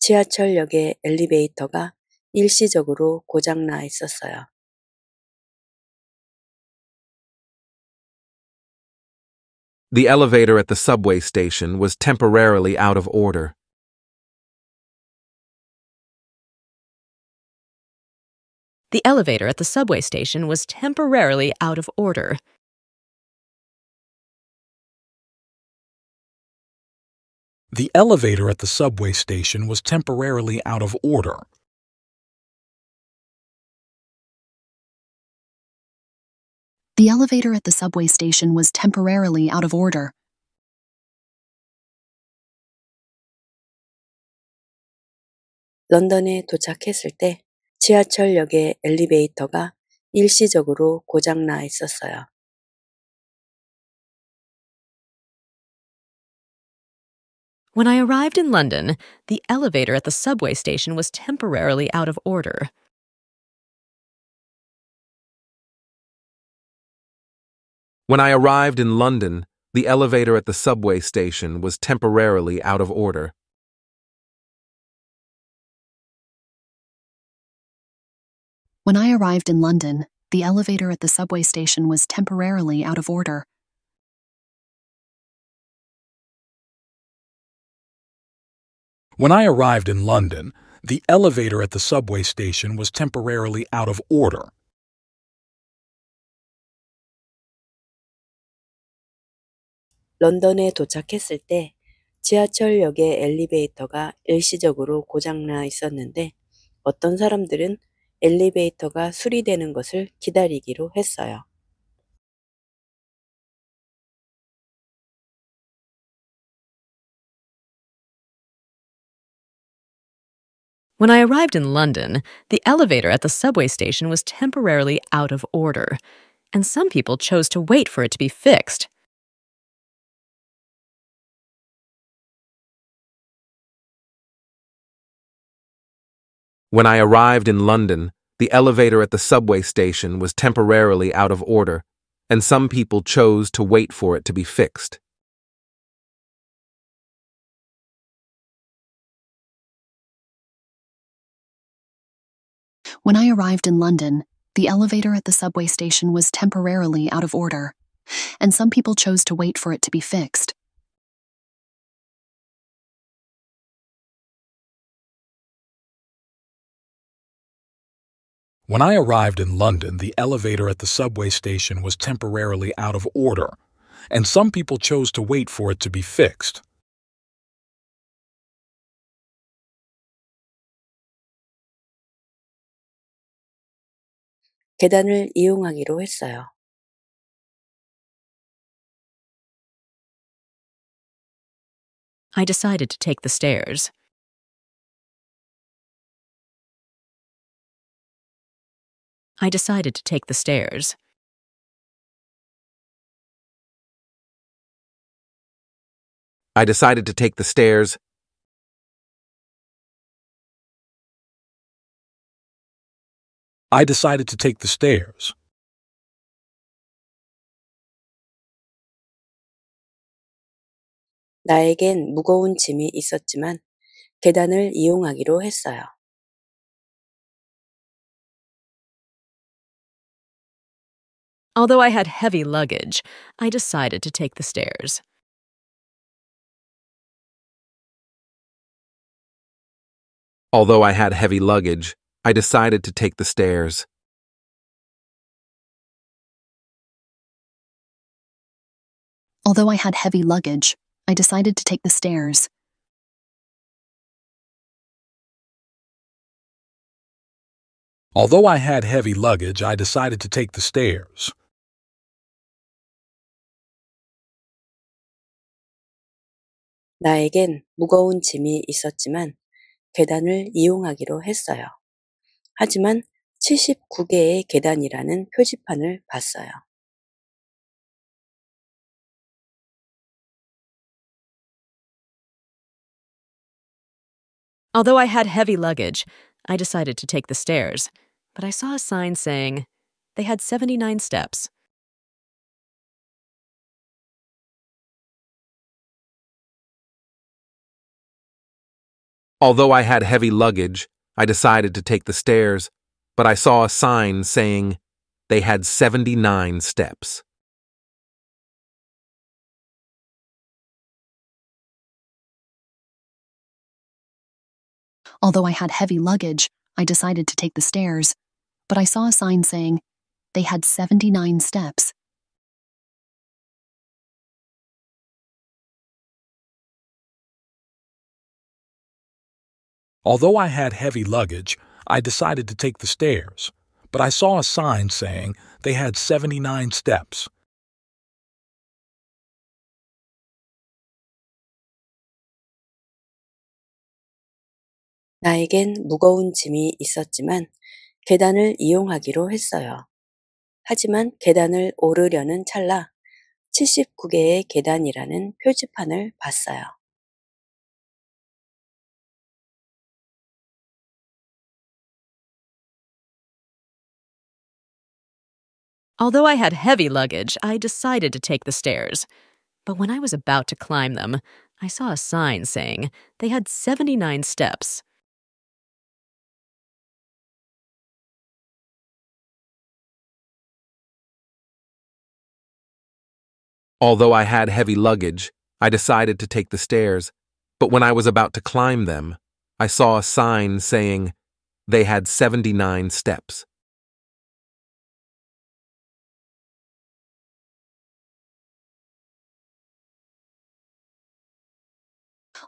지하철역의 엘리베이터가 일시적으로 고장나 있었어요. at the subway station was temporarily out of order. The elevator at the subway station was temporarily out of order. The elevator at the subway station was temporarily out of order. The elevator at the subway station was temporarily out of order. London에 도착했을 때 지하철역의 엘리베이터가 일시적으로 고장 나 있었어요. When I arrived in London, the elevator at the subway station was temporarily out of order. When I arrived in London, the elevator at the subway station was temporarily out of order. When I arrived in London, the elevator at the subway station was temporarily out of order. When I arrived in London, the elevator at the subway station was temporarily out of order. London에 도착했을 때 지하철역의 엘리베이터가 일시적으로 고장나 있었는데 어떤 사람들은 엘리베이터가 수리되는 것을 기다리기로 했어요. When I arrived in London, the elevator at the subway station was temporarily out of order, and some people chose to wait for it to be fixed. When I arrived in London, the elevator at the subway station was temporarily out of order, and some people chose to wait for it to be fixed. When I arrived in London, the elevator at the subway station was temporarily out of order, and some people chose to wait for it to be fixed. When I arrived in London, the elevator at the subway station was temporarily out of order, and some people chose to wait for it to be fixed. 계단을 이용하기로 했어요. I decided to take the stairs. I decided to take the stairs. I decided to take the stairs I decided to take the stairs. Although I had heavy luggage, I decided to take the stairs. Although I had heavy luggage, I decided to take the stairs. Although I had heavy luggage, I decided to take the stairs. Although I had heavy luggage, I decided to take the stairs. 나에겐 무거운 짐이 있었지만 계단을 이용하기로 했어요. 하지만 79개의 계단이라는 표지판을 봤어요. Although I had heavy luggage, I decided to take the stairs, but I saw a sign saying they had 79 steps. Although I had heavy luggage, I decided to take the stairs, but I saw a sign saying they had 79 steps. Although I had heavy luggage, I decided to take the stairs, but I saw a sign saying they had 79 steps Although I had heavy luggage, I decided to take the stairs, but I saw a sign saying they had 79 steps. 나에겐 무거운 짐이 있었지만 계단을 이용하기로 했어요. 하지만 계단을 오르려는 찰나 79개의 계단이라는 표지판을 봤어요. Although I had heavy luggage, I decided to take the stairs. But when I was about to climb them, I saw a sign saying they had 79 steps. Although I had heavy luggage, I decided to take the stairs, but when I was about to climb them, I saw a sign saying they had 79 steps.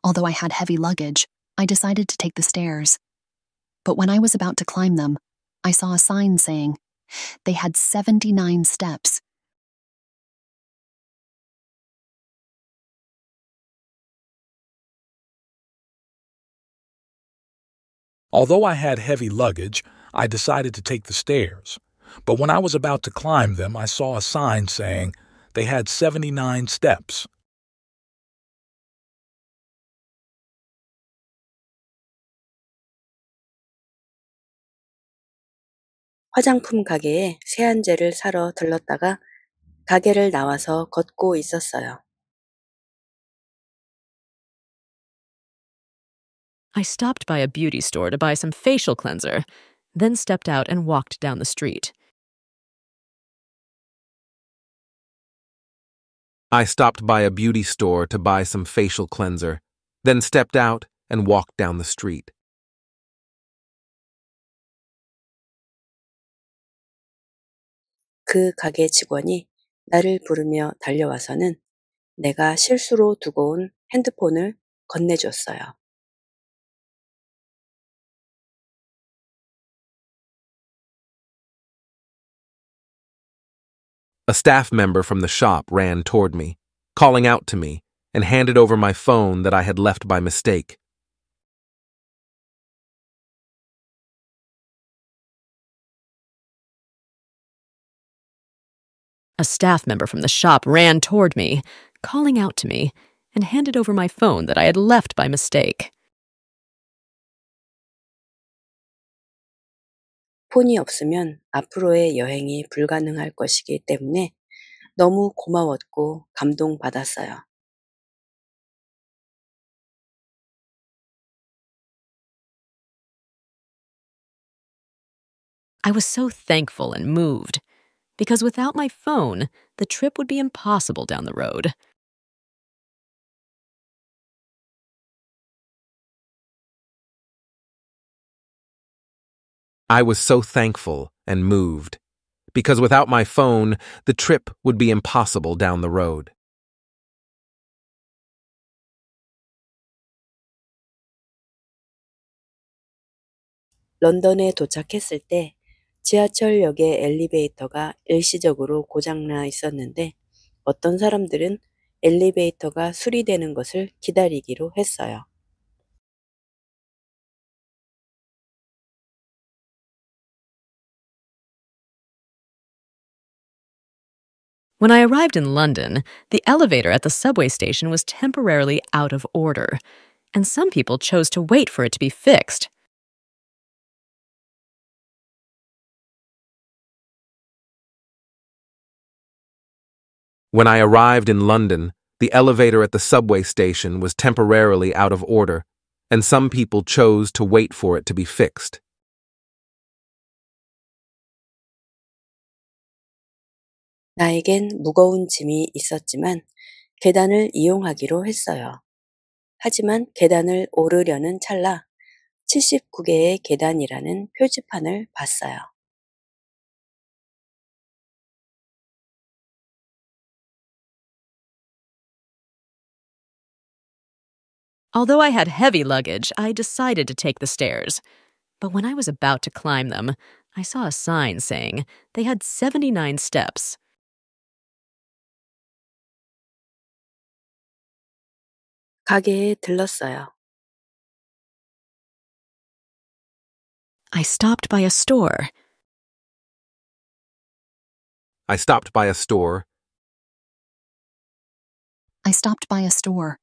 although I had heavy luggage, I decided to take the stairs. But when I was about to climb them, I saw a sign saying, they had 79 steps. Although I had heavy luggage, I decided to take the stairs. But when I was about to climb them, I saw a sign saying they had 79 steps. 화장품 가게에 세안제를 사러 들렀다가 가게를 나와서 걷고 있었어요. I stopped by a beauty store to buy some facial cleanser, then stepped out and walked down the street. I stopped by a beauty store to buy some facial cleanser, then stepped out and walked down the street. 그 가게 직원이 나를 부르며 달려와서는 내가 실수로 두고 온 핸드폰을 건네줬어요. A staff member from the shop ran toward me, calling out to me, and handed over my phone that I had left by mistake. A staff member from the shop ran toward me, calling out to me, and handed over my phone that I had left by mistake. 폰이 없으면 앞으로의 여행이 불가능할 것이기 때문에 너무 고마웠고 감동받았어요. I was so thankful and moved because without my phone, the trip would be impossible down the road. I was so thankful and moved, because without my phone, the trip would be impossible down the road. London에 도착했을 때 지하철역의 엘리베이터가 일시적으로 고장나 있었는데 어떤 사람들은 엘리베이터가 수리되는 것을 기다리기로 했어요. When I arrived in London, the elevator at the subway station was temporarily out of order, and some people chose to wait for it to be fixed. When I arrived in London, the elevator at the subway station was temporarily out of order, and some people chose to wait for it to be fixed. 나에겐 무거운 짐이 있었지만 계단을 이용하기로 했어요. 하지만 계단을 오르려는 찰나 79개의 계단이라는 표지판을 봤어요. Although I had heavy luggage, I decided to take the stairs. But when I was about to climb them, I saw a sign saying they had 79 steps. I stopped by a store. I stopped by a store. I stopped by a store.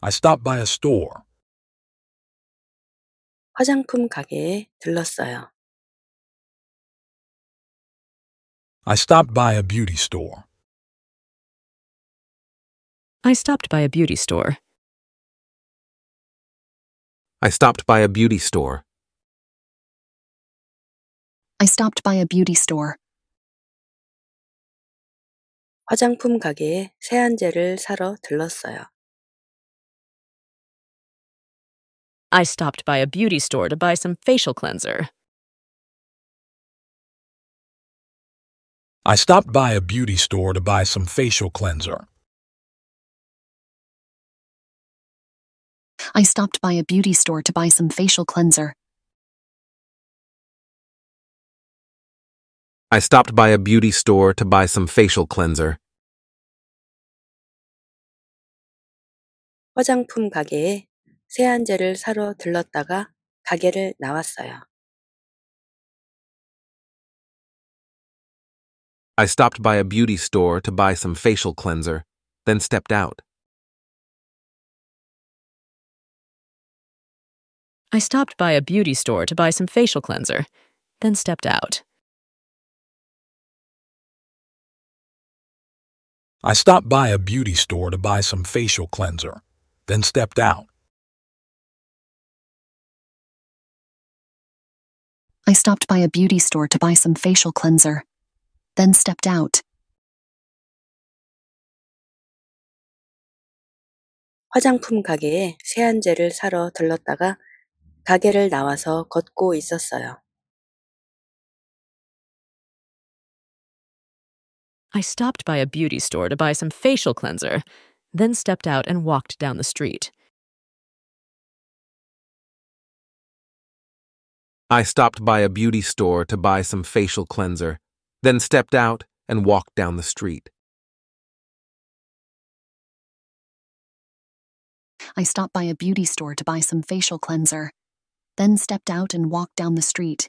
I stopped by a store. 화장품 가게에 들렀어요. I stopped by a beauty store. I stopped by a beauty store. I stopped by a beauty store. I stopped by a beauty store. 화장품 가게에 세안제를 사러 들렀어요. I stopped by a beauty store to buy some facial cleanser. I stopped by a beauty store to buy some facial cleanser. I stopped by a beauty store to buy some facial cleanser. I stopped by a beauty store to buy some facial cleanser. 화장품 가게에 세안제를 사러 들렀다가 가게를 나왔어요. I stopped by a beauty store to buy some facial cleanser, then stepped out. I stopped by a beauty store to buy some facial cleanser, then stepped out. I stopped by a beauty store to buy some facial cleanser, then stepped out. I stopped by a beauty store to buy some facial cleanser, then stepped out. 화장품 가게에 세안제를 사러 들렀다가 가게를 나와서 걷고 있었어요. I stopped by a beauty store to buy some facial cleanser, then stepped out and walked down the street. I stopped by a beauty store to buy some facial cleanser, then stepped out and walked down the street. I stopped by a beauty store to buy some facial cleanser, then stepped out and walked down the street.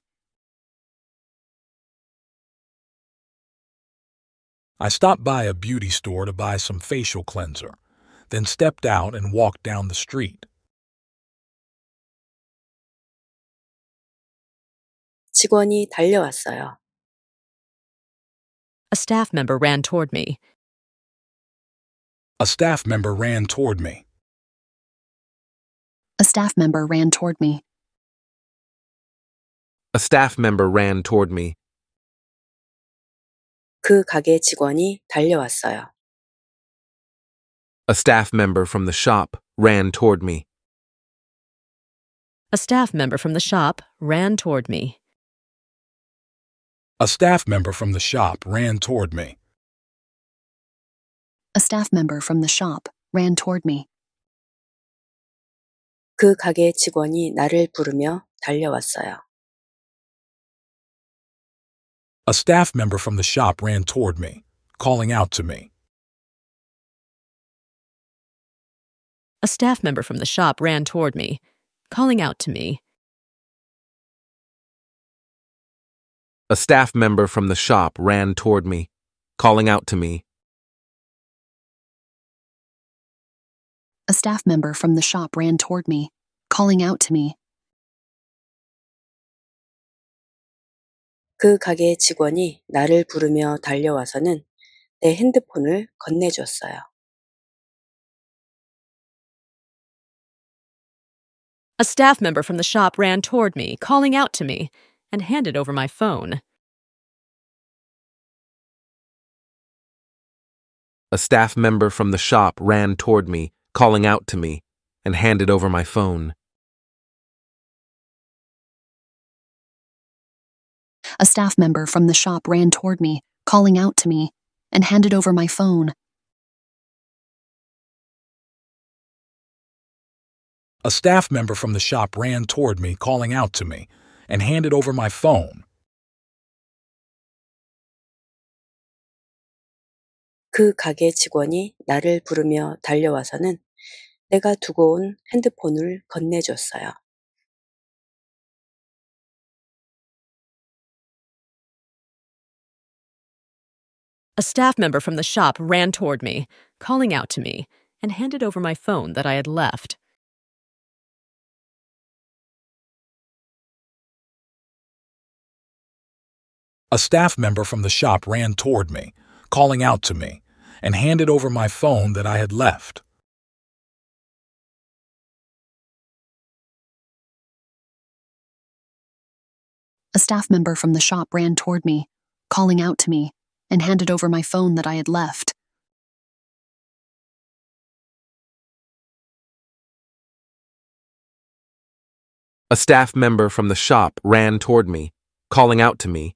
I stopped by a beauty store to buy some facial cleanser, then stepped out and walked down the street. 직원이 달려왔어요. A staff member ran toward me. A staff member ran toward me. A staff member ran toward me. A staff member ran toward me. 그 가게 직원이 달려왔어요. A staff member from the shop ran toward me. A staff member from the shop ran toward me. A staff member from the shop ran toward me. A staff member from the shop ran toward me. 그 가게 직원이 나를 부르며 달려왔어요. A staff member from the shop ran toward me, calling out to me. A staff member from the shop ran toward me, calling out to me. A staff member from the shop ran toward me, calling out to me. A staff member from the shop ran toward me, calling out to me. 그 가게 직원이 나를 부르며 달려와서는 내 핸드폰을 건네줬어요. A staff member from the shop ran toward me, calling out to me and handed over my phone. A staff member from the shop ran toward me, calling out to me, and handed over my phone. A staff member from the shop ran toward me, calling out to me, and handed over my phone. A staff member from the shop ran toward me, calling out to me, and handed over my phone. '그 가게 직원이 나를 부르며 달려와서는 내가 두고 온 핸드폰을 건네줬어요. A staff member from the shop ran toward me, calling out to me, and handed over my phone that I had left. A staff member from the shop ran toward me, calling out to me, and handed over my phone that I had left. A staff member from the shop ran toward me, calling out to me, and handed over my phone that I had left. A staff member from the shop ran toward me, calling out to me,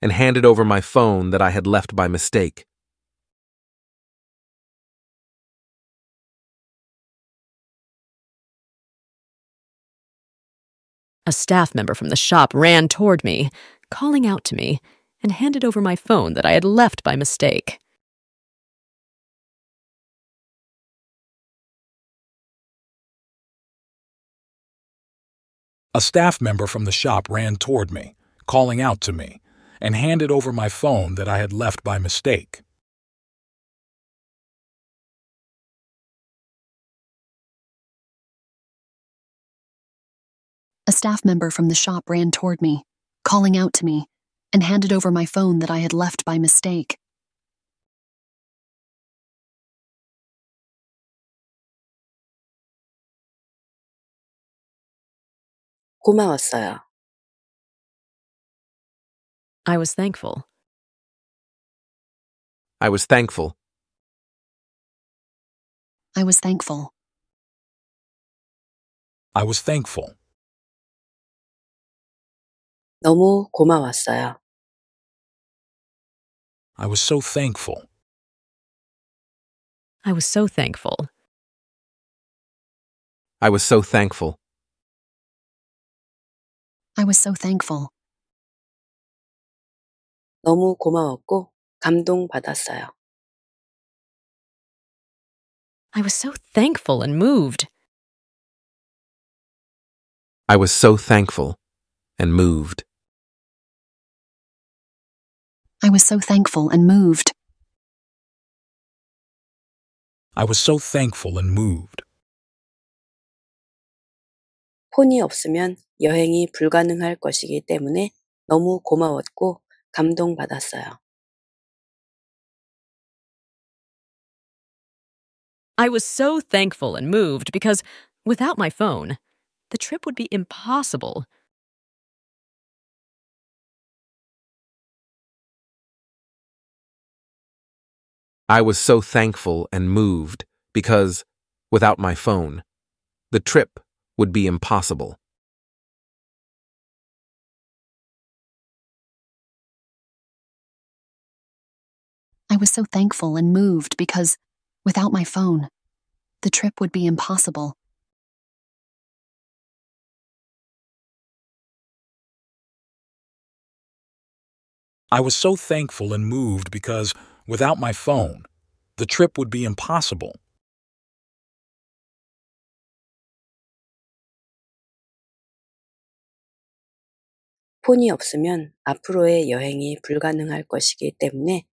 and handed over my phone that I had left by mistake. A staff member from the shop ran toward me, calling out to me, and handed over my phone that I had left by mistake. A staff member from the shop ran toward me, calling out to me, and handed over my phone that I had left by mistake. A staff member from the shop ran toward me, calling out to me, and handed over my phone that I had left by mistake. 고마웠어요. I was thankful. I was thankful. I was thankful. I was thankful. 너무 고마웠어요. I was so thankful. I was so thankful. I was so thankful. I was so thankful. 너무 고마웠고 감동받았어요. I was so thankful and moved. I was so thankful and moved. I was so thankful and moved. I was so thankful and moved. 폰이 없으면 여행이 불가능할 것이기 때문에 너무 고마웠고 감동받았어요. I was so thankful and moved because without my phone, the trip would be impossible. I was so thankful and moved because, without my phone, the trip would be impossible. I was so thankful and moved because, without my phone, the trip would be impossible. I was so thankful and moved because, without my phone, the trip would be impossible. Phone이 없으면 앞으로의 여행이 불가능할 것이기 때문에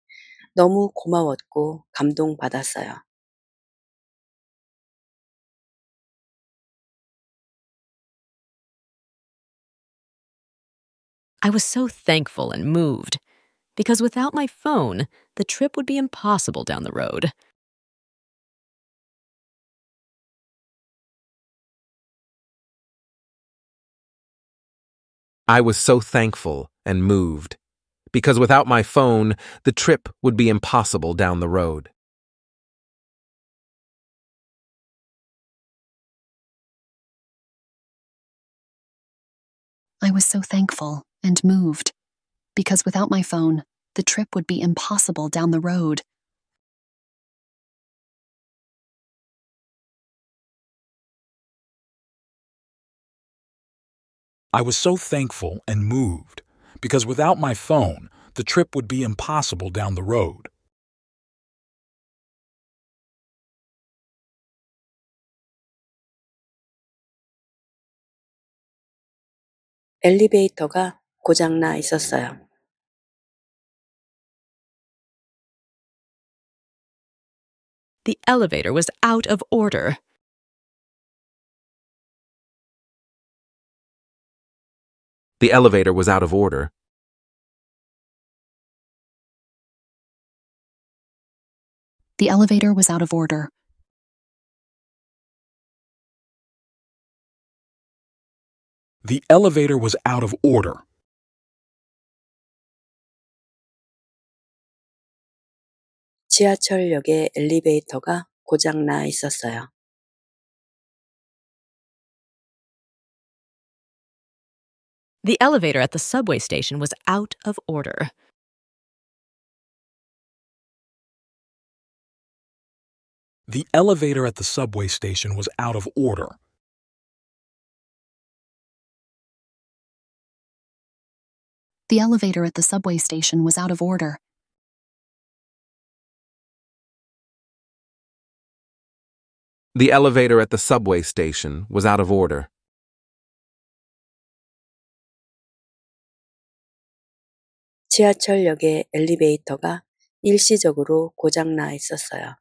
너무 고마웠고 감동받았어요. I was so thankful and moved because without my phone, the trip would be impossible down the road. I was so thankful and moved because without my phone, the trip would be impossible down the road. I was so thankful and moved, because without my phone, the trip would be impossible down the road. I was so thankful and moved because without my phone, the trip would be impossible down the road. 고장나 있었어요. The elevator was out of order. The elevator was out of order. The elevator was out of order. The elevator was out of order. 지하철역에 엘리베이터가 고장 나 있었어요. The elevator at the subway station was out of order. The elevator at the subway station was out of order. The elevator at the subway station was out of order. The elevator at the subway station was out of order. 지하철역의 엘리베이터가 일시적으로 고장나 있었어요.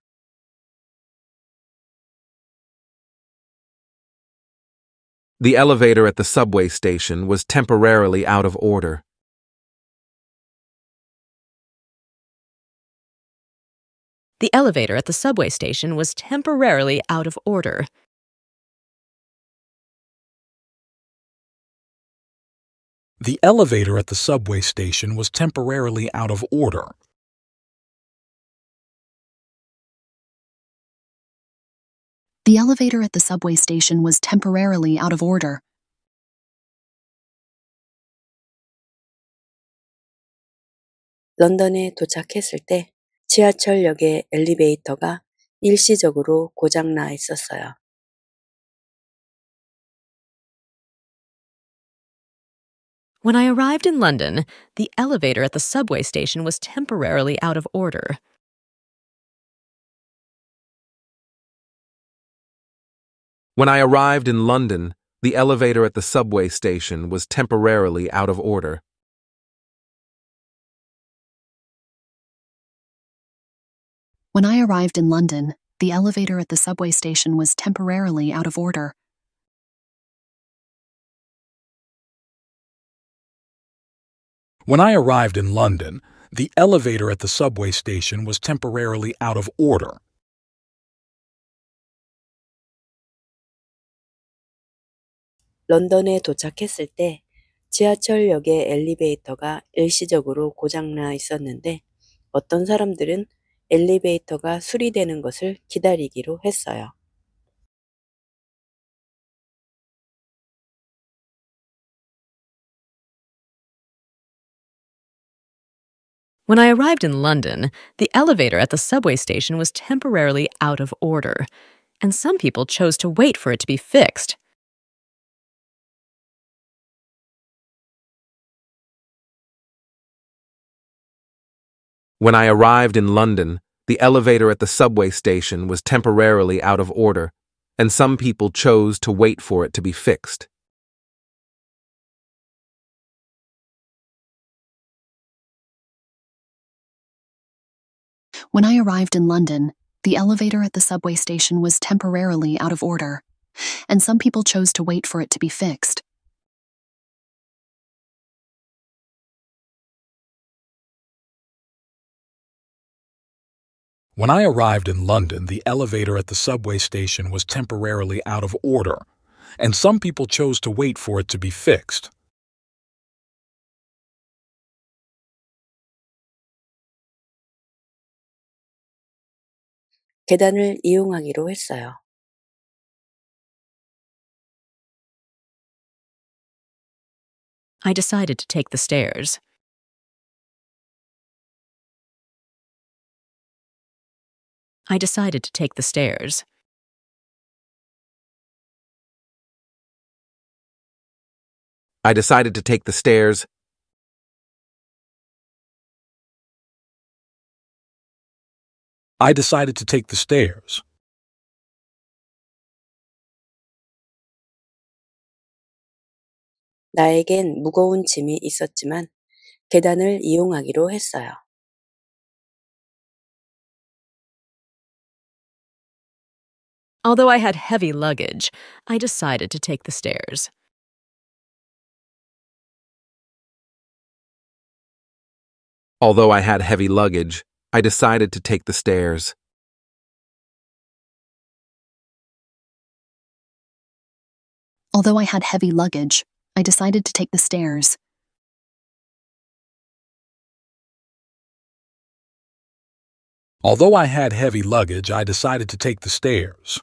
at the subway station was temporarily out of order. The elevator at the subway station was temporarily out of order. The elevator at the subway station was temporarily out of order. The elevator at the subway station was temporarily out of order. London에 도착했을 때 지하철역의 엘리베이터가 일시적으로 고장 나 있었어요. When I arrived in London, the elevator at the subway station was temporarily out of order. When I arrived in London, the elevator at the subway station was temporarily out of order. When I arrived in London, the elevator at the subway station was temporarily out of order. When I arrived in London, the elevator at the subway station was temporarily out of order. London에 도착했을 때 지하철역의 엘리베이터가 일시적으로 고장나 있었는데 어떤 사람들은 엘리베이터가 수리되는 것을 기다리기로 했어요. When I arrived in London, the elevator at the subway station was temporarily out of order, and some people chose to wait for it to be fixed. When I arrived in London, the elevator at the subway station was temporarily out of order, and some people chose to wait for it to be fixed. When I arrived in London, the elevator at the subway station was temporarily out of order, and some people chose to wait for it to be fixed. When I arrived in London, the elevator at the subway station was temporarily out of order, and some people chose to wait for it to be fixed. 계단을 이용하기로 했어요. I decided to take the stairs. I decided to take the stairs. I decided to take the stairs I decided to take the stairs. Although I had heavy luggage, I decided to take the stairs. Although I had heavy luggage, I decided to take the stairs. Although I had heavy luggage, I decided to take the stairs. Although I had heavy luggage, I decided to take the stairs.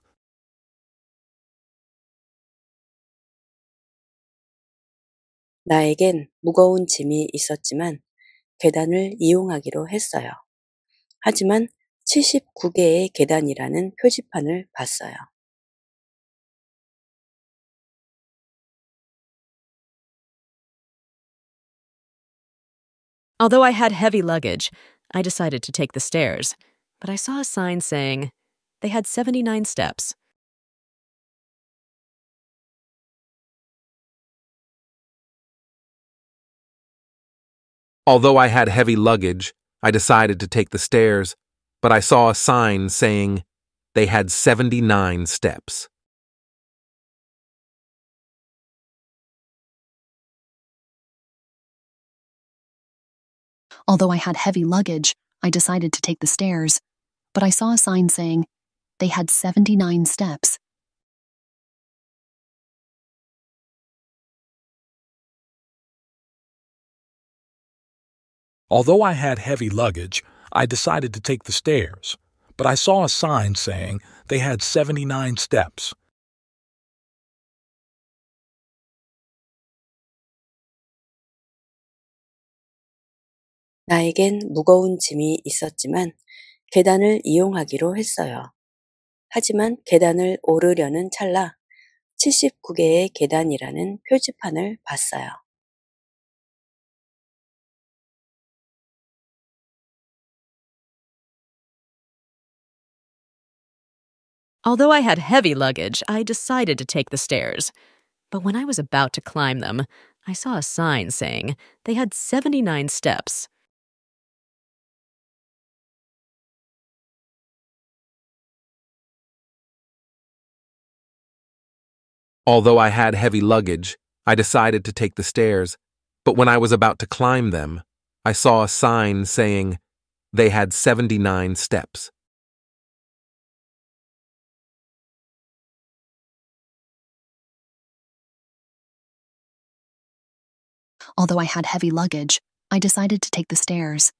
나에겐 무거운 짐이 있었지만 계단을 이용하기로 했어요. 하지만 79개의 계단이라는 표지판을 봤어요. Although I had heavy luggage, I decided to take the stairs, but I saw a sign saying they had 79 steps. Although I had heavy luggage, I decided to take the stairs, but I saw a sign saying they had 79 steps. Although I had heavy luggage, I decided to take the stairs, but I saw a sign saying they had 79 steps. Although I had heavy luggage, I decided to take the stairs, but I saw a sign saying they had 79 steps. 나에겐 무거운 짐이 있었지만 계단을 이용하기로 했어요. 하지만 계단을 오르려는 찰나 79개의 계단이라는 표지판을 봤어요. Although I had heavy luggage, I decided to take the stairs. But when I was about to climb them, I saw a sign saying they had 79 steps. Although I had heavy luggage, I decided to take the stairs, but when I was about to climb them, I saw a sign saying they had 79 steps. although I had heavy luggage, I decided to take the stairs.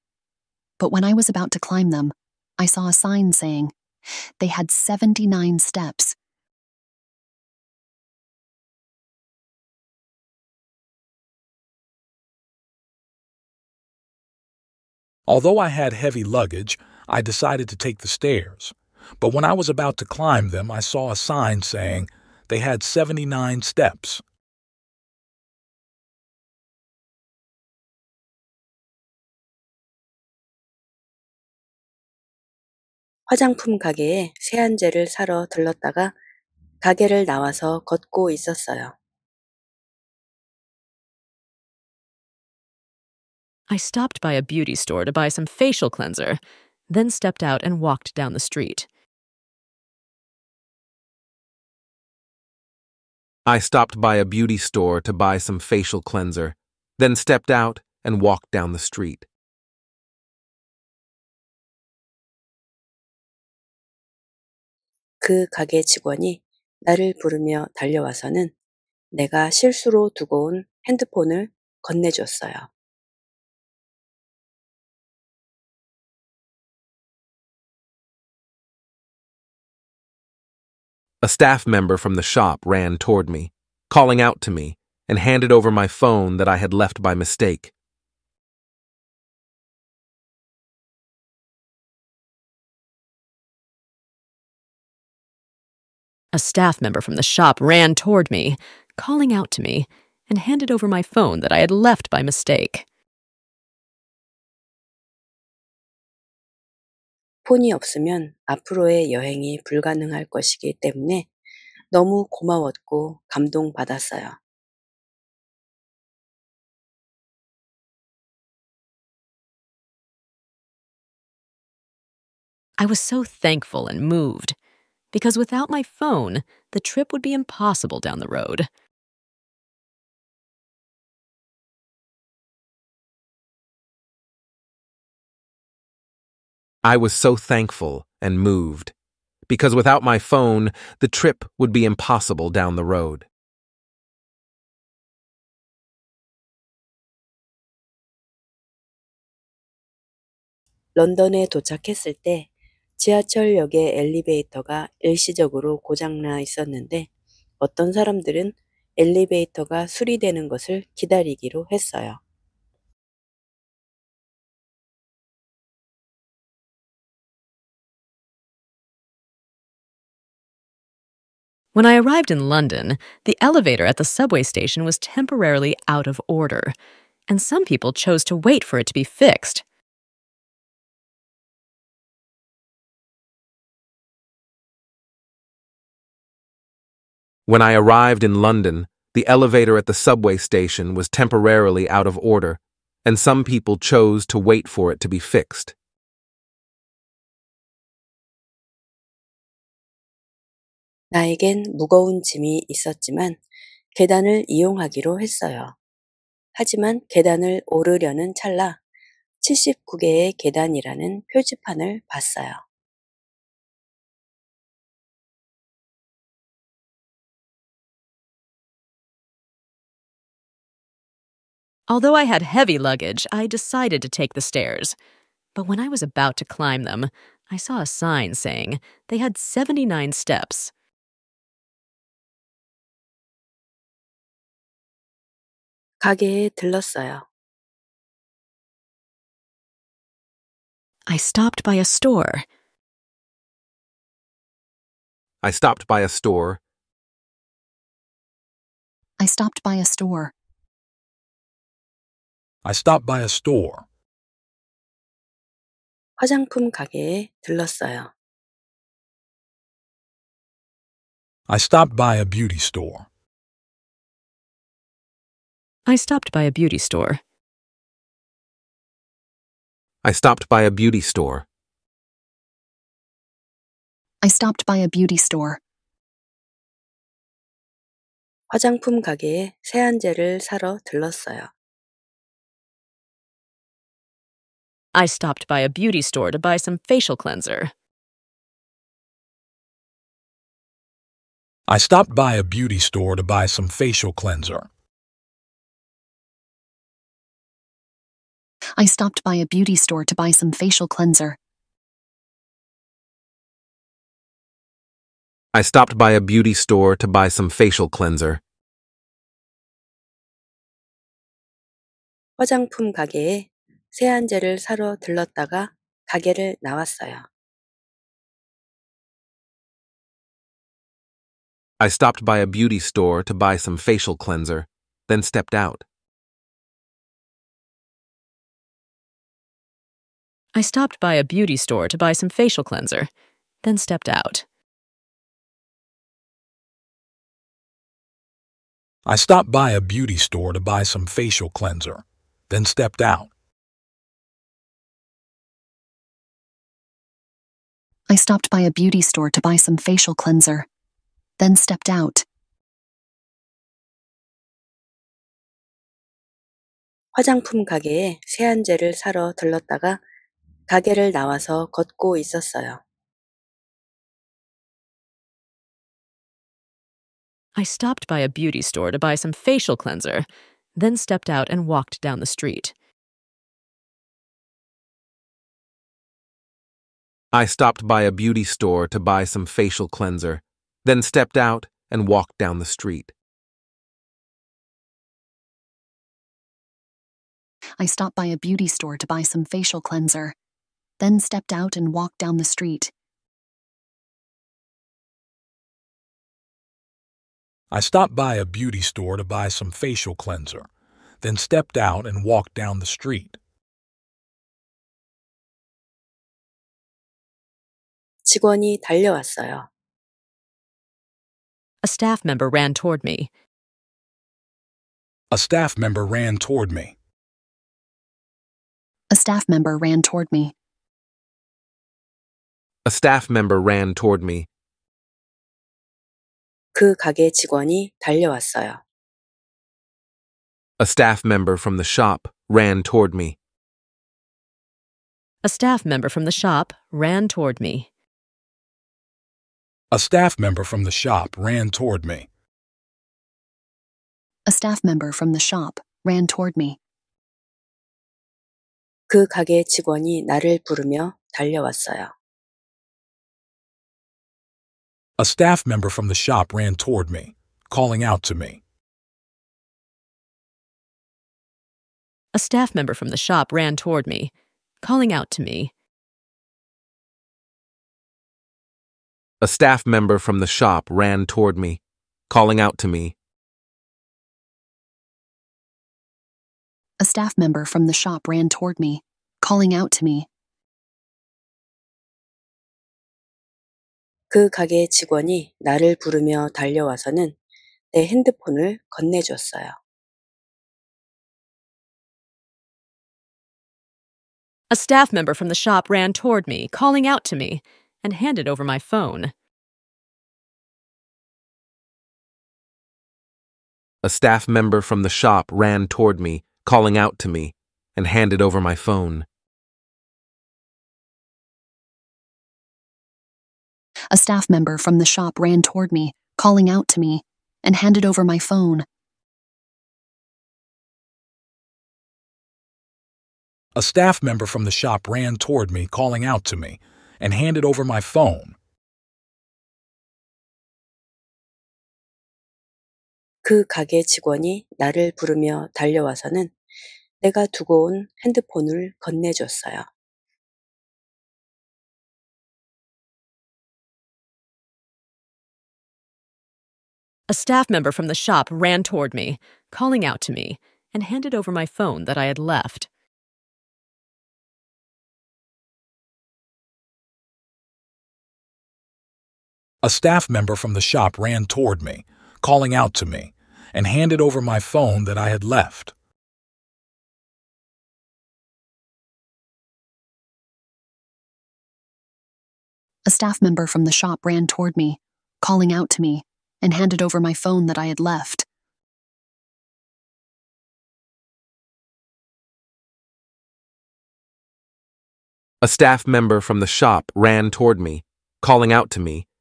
But when I was about to climb them, I saw a sign saying, they had 79 steps. Although I had heavy luggage, I decided to take the stairs. But when I was about to climb them, I saw a sign saying they had 79 steps. 화장품 가게에 세안제를 사러 들렀다가 가게를 나와서 걷고 있었어요. I stopped by a beauty store to buy some facial cleanser, then stepped out and walked down the street. I stopped by a beauty store to buy some facial cleanser, then stepped out and walked down the street. 그 가게 직원이 나를 부르며 달려와서는 내가 실수로 두고 온 핸드폰을 건네줬어요. A staff member from the shop ran toward me, calling out to me, and handed over my phone that I had left by mistake. A staff member from the shop ran toward me, calling out to me, and handed over my phone that I had left by mistake. 폰이 없으면 앞으로의 여행이 불가능할 것이기 때문에 너무 고마웠고 감동받았어요. I was so thankful and moved because without my phone, the trip would be impossible down the road. I was so thankful and moved, because without my phone, the trip would be impossible down the road. London에 도착했을 때 지하철역의 엘리베이터가 일시적으로 고장나 있었는데 어떤 사람들은 엘리베이터가 수리되는 것을 기다리기로 했어요. When I arrived in London, the elevator at the subway station was temporarily out of order, and some people chose to wait for it to be fixed. When I arrived in London, the elevator at the subway station was temporarily out of order, and some people chose to wait for it to be fixed. 나에겐 무거운 짐이 있었지만 계단을 이용하기로 했어요. 하지만 계단을 오르려는 찰나 79개의 계단이라는 표지판을 봤어요. Although I had heavy luggage, I decided to take the stairs. But when I was about to climb them, I saw a sign saying they had 79 steps. I stopped by a store. I stopped by a store. I stopped by a store. I stopped by a store. 화장품 가게에 들렀어요. I stopped by a beauty store. I stopped by a beauty store. I stopped by a beauty store. I stopped by a beauty store. 화장품 가게에 세안제를 사러 들렀어요. I stopped by a beauty store to buy some facial cleanser. I stopped by a beauty store to buy some facial cleanser. I stopped by a beauty store to buy some facial cleanser. I stopped by a beauty store to buy some facial cleanser. 화장품 가게에 세안제를 사러 들렀다가 가게를 나왔어요. I stopped by a beauty store to buy some facial cleanser, then stepped out. I stopped by a beauty store to buy some facial cleanser, then stepped out. I stopped by a beauty store to buy some facial cleanser, then stepped out. I stopped by a beauty store to buy some facial cleanser, then stepped out. 화장품 가게에 세안제를 사러 들렀다가 가게를 나와서 걷고 있었어요. I stopped by a beauty store to buy some facial cleanser, then stepped out and walked down the street. I stopped by a beauty store to buy some facial cleanser, then stepped out and walked down the street. I stopped by a beauty store to buy some facial cleanser, then stepped out and walked down the street. I stopped by a beauty store to buy some facial cleanser, then stepped out and walked down the street. 직원이 달려왔어요. A staff member ran toward me. A staff member ran toward me. A staff member ran toward me. A staff member ran toward me. 그 가게 직원이 달려왔어요. A staff member from the shop ran toward me. A staff member from the shop ran toward me. A staff member from the shop ran toward me. A staff member from the shop ran toward me. 그 가게 직원이 나를 부르며 달려왔어요. A staff member from the shop ran toward me, calling out to me. A staff member from the shop ran toward me, calling out to me. A staff member from the shop ran toward me, calling out to me. A staff member from the shop ran toward me, calling out to me. 그 가게 직원이 나를 부르며 달려와서는 내 핸드폰을 건네줬어요. A staff member from the shop ran toward me, calling out to me and handed over my phone. A staff member from the shop ran toward me, calling out to me, and handed over my phone. A staff member from the shop ran toward me, calling out to me, and handed over my phone. A staff member from the shop ran toward me, calling out to me, and handed over my phone. 그 가게 직원이 나를 부르며 달려와서는 내가 두고 온 핸드폰을 건네줬어요. A staff member from the shop ran toward me, calling out to me, and handed over my phone that I had left. A staff member from the shop ran toward me, calling out to me, and handed over my phone that I had left. A staff member from the shop ran toward me, calling out to me, and handed over my phone that I had left. A staff member from the shop ran toward me, calling out to me,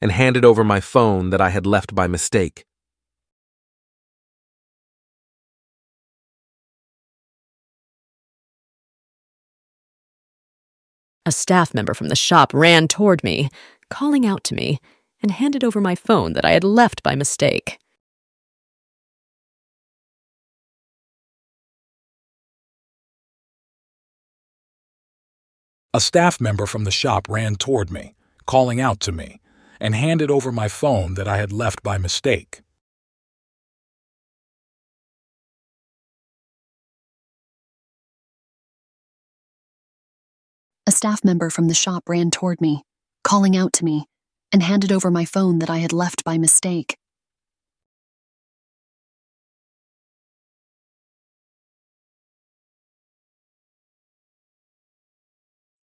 and handed over my phone that I had left by mistake. A staff member from the shop ran toward me, calling out to me, and handed over my phone that I had left by mistake. A staff member from the shop ran toward me, calling out to me, and handed over my phone that I had left by mistake. A staff member from the shop ran toward me, calling out to me, and handed over my phone that I had left by mistake.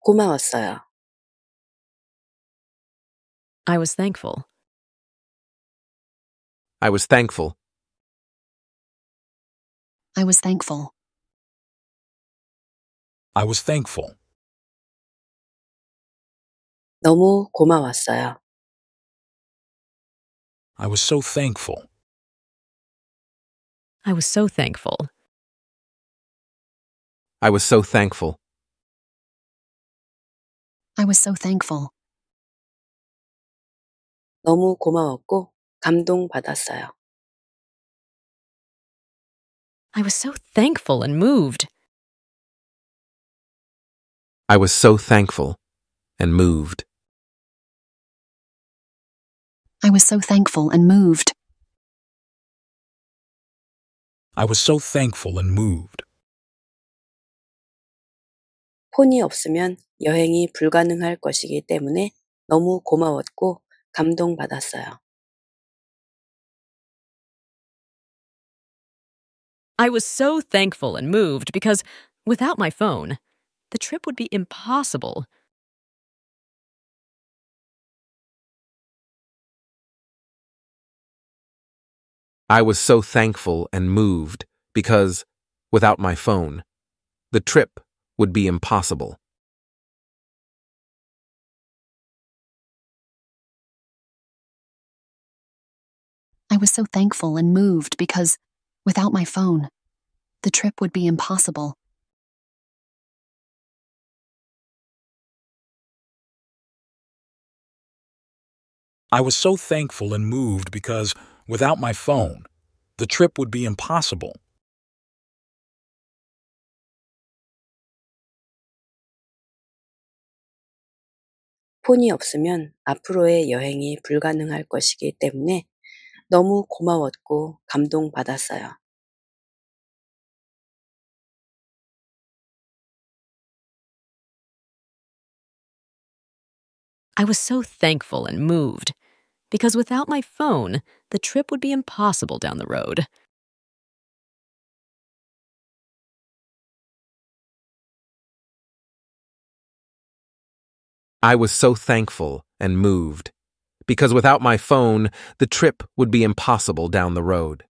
고마웠어요. I was thankful. I was thankful. I was thankful. I was thankful. 너무 고마웠어요. I was so thankful. I was so thankful. I was so thankful. I was so thankful. 너무 고마웠고 감동받았어요. I was so thankful and moved. I was so thankful and moved. I was so thankful and moved. I was so thankful and moved. 폰이 없으면 여행이 불가능할 것이기 때문에 너무 고마웠고 감동받았어요. I was so thankful and moved because without my phone, the trip would be impossible. I was so thankful and moved because, without my phone, the trip would be impossible. was so thankful and moved because, without my phone, the trip would be impossible. I was so thankful and moved because, without my phone, the trip would be impossible. Phone이 없으면 앞으로의 여행이 불가능할 것이기 때문에 너무 고마웠고 감동받았어요. I was so thankful and moved because without my phone, the trip would be impossible down the road. I was so thankful and moved because without my phone, the trip would be impossible down the road.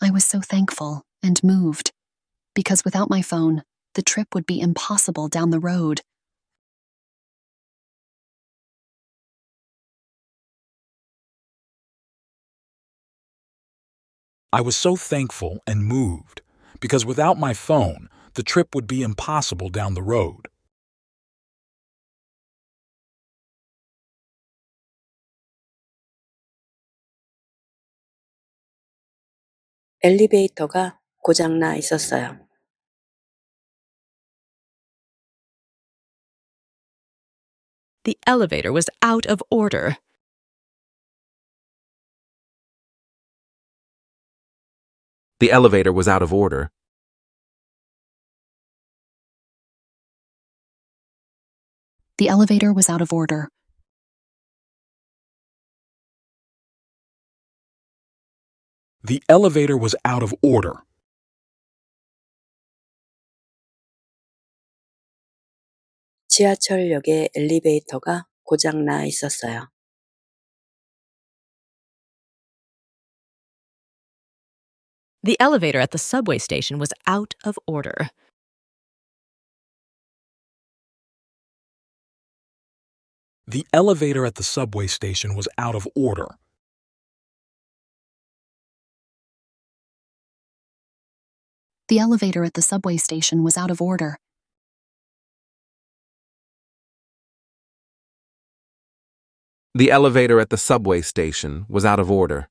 I was so thankful and moved, because without my phone, the trip would be impossible down the road. I was so thankful and moved because without my phone, the trip would be impossible down the road. 고장나 있었어요. The elevator was out of order. The elevator was out of order. The elevator was out of order. The elevator was out of order. 지하철역에 엘리베이터가 고장 나 있었어요. The elevator at the subway station was out of order. The elevator at the subway station was out of order. The elevator at the subway station was out of order. The elevator at the subway station was out of order.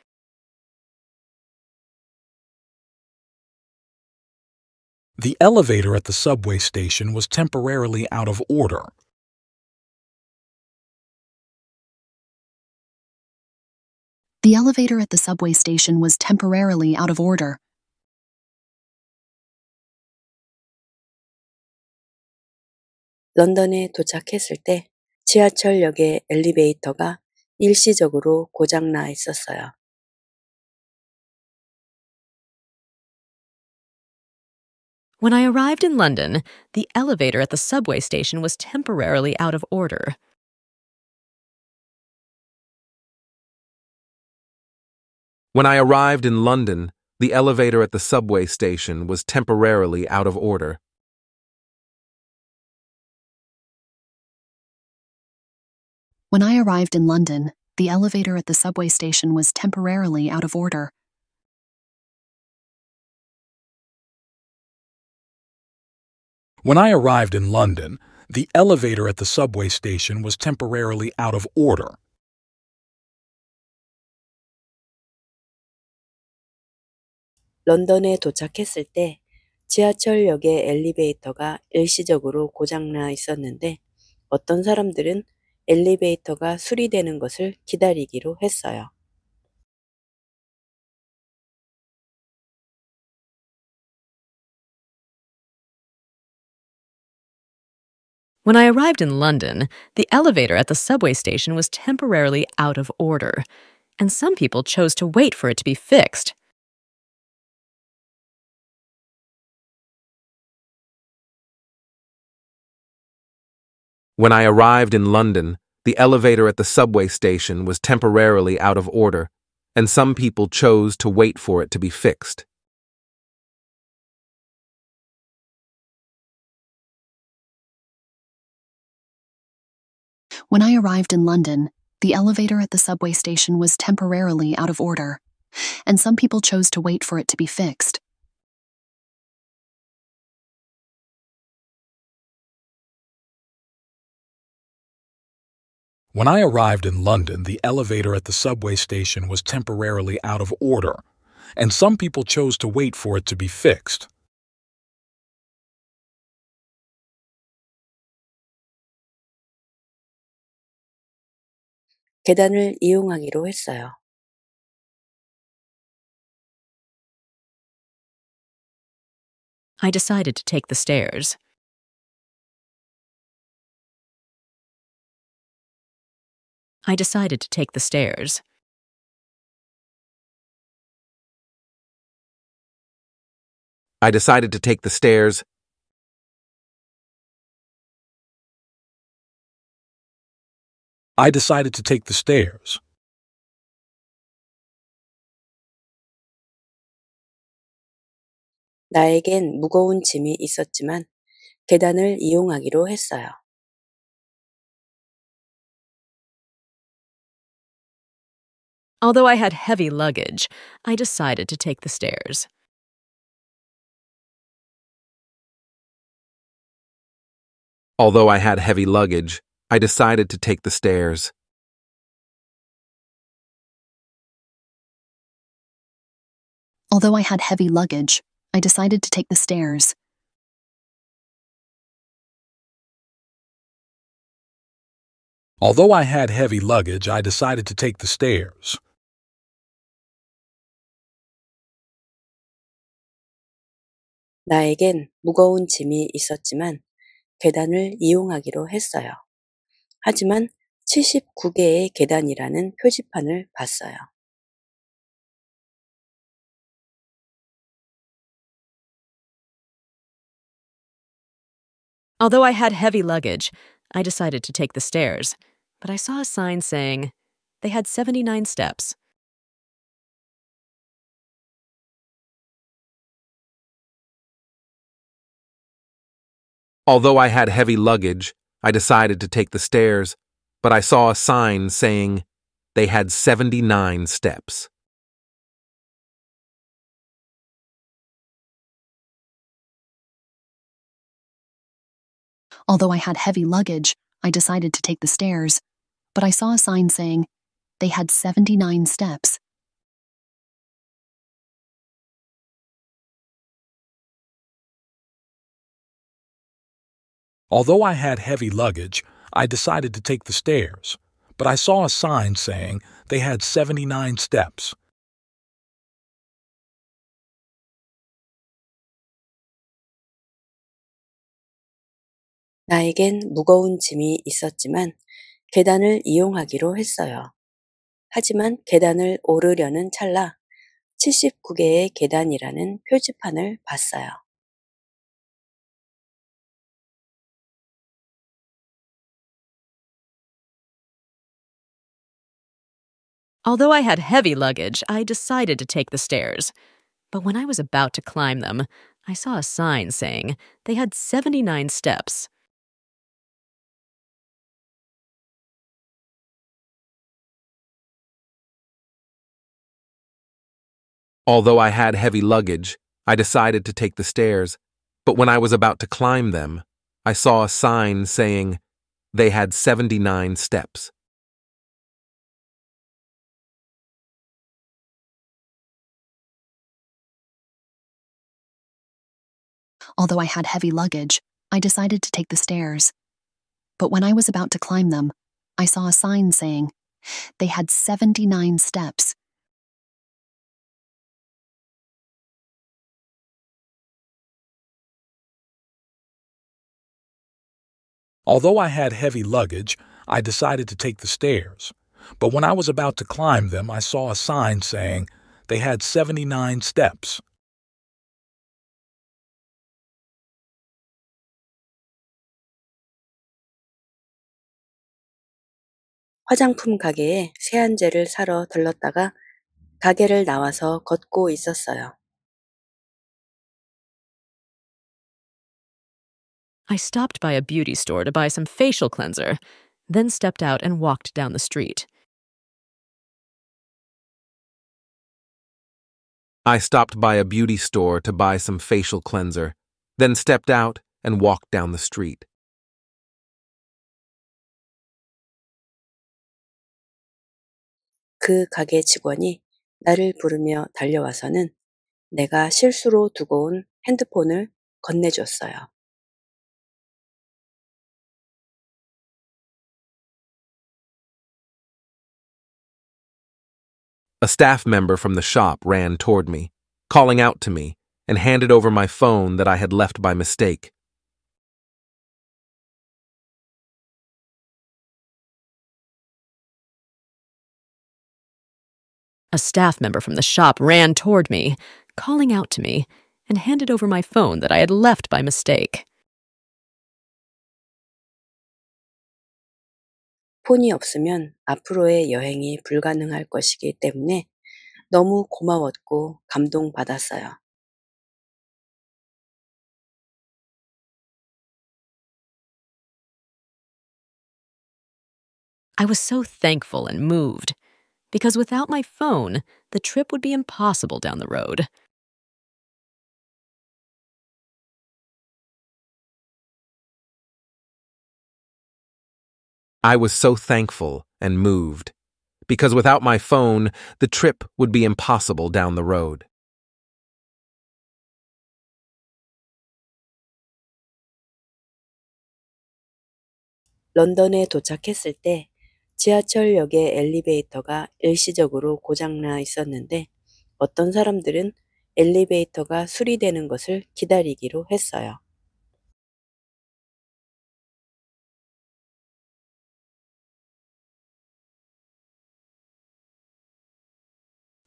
The elevator at the subway station was temporarily out of order. The elevator at the subway station was temporarily out of order. London에 도착했을 때 지하철역의 엘리베이터가 일시적으로 고장 나 있었어요. When I arrived in London, the elevator at the subway station was temporarily out of order. When I arrived in London, the elevator at the subway station was temporarily out of order. When I arrived in London, the elevator at the subway station was temporarily out of order. When I arrived in London, the elevator at the subway station was temporarily out of order. London에 도착했을 때 지하철역의 엘리베이터가 일시적으로 고장나 있었는데 어떤 사람들은 엘리베이터가 수리되는 것을 기다리기로 했어요. When I arrived in London, the elevator at the subway station was temporarily out of order, and some people chose to wait for it to be fixed. When I arrived in London, the elevator at the subway station was temporarily out of order, and some people chose to wait for it to be fixed. When I arrived in London, the elevator at the subway station was temporarily out of order, and some people chose to wait for it to be fixed. When I arrived in London, the elevator at the subway station was temporarily out of order, and some people chose to wait for it to be fixed. 계단을 이용하기로 했어요. I decided to take the stairs. I decided to take the stairs. I decided to take the stairs I decided to take the stairs. Although I had heavy luggage, I decided to take the stairs. Although I had heavy luggage, I decided to take the stairs. Although I had heavy luggage, I decided to take the stairs. Although I had heavy luggage, I decided to take the stairs. 나에겐 무거운 짐이 있었지만 계단을 이용하기로 했어요. 하지만 79개의 계단이라는 표지판을 봤어요. Although I had heavy luggage, I decided to take the stairs, but I saw a sign saying they had 79 steps. Although I had heavy luggage, I decided to take the stairs, but I saw a sign saying they had 79 steps. Although I had heavy luggage, I decided to take the stairs, but I saw a sign saying they had 79 steps. Although I had heavy luggage, I decided to take the stairs, but I saw a sign saying they had 79 steps. 나에겐 무거운 짐이 있었지만 계단을 이용하기로 했어요. 하지만 계단을 오르려는 찰나 79개의 계단이라는 표지판을 봤어요. Although I had heavy luggage, I decided to take the stairs. But when I was about to climb them, I saw a sign saying they had 79 steps. Although I had heavy luggage, I decided to take the stairs, but when I was about to climb them, I saw a sign saying they had 79 steps. Although I had heavy luggage, I decided to take the stairs. But when I was about to climb them, I saw a sign saying, they had 79 steps. Although I had heavy luggage, I decided to take the stairs. But when I was about to climb them, I saw a sign saying they had 79 steps. 화장품 가게에 세안제를 사러 들렀다가 가게를 나와서 걷고 있었어요. I stopped by a beauty store to buy some facial cleanser, then stepped out and walked down the street. I stopped by a beauty store to buy some facial cleanser, then stepped out and walked down the street. 그 가게 직원이 나를 부르며 달려와서는 내가 실수로 두고 온 핸드폰을 건네줬어요. A staff member from the shop ran toward me, calling out to me, and handed over my phone that I had left by mistake. A staff member from the shop ran toward me, calling out to me, and handed over my phone that I had left by mistake. 폰이 없으면 앞으로의 여행이 불가능할 것이기 때문에 너무 고마웠고 감동받았어요. I was so thankful and moved because without my phone, the trip would be impossible down the road. I was so thankful and moved, because without my phone, the trip would be impossible down the road. London에 도착했을 때 지하철역의 엘리베이터가 일시적으로 고장나 있었는데 어떤 사람들은 엘리베이터가 수리되는 것을 기다리기로 했어요.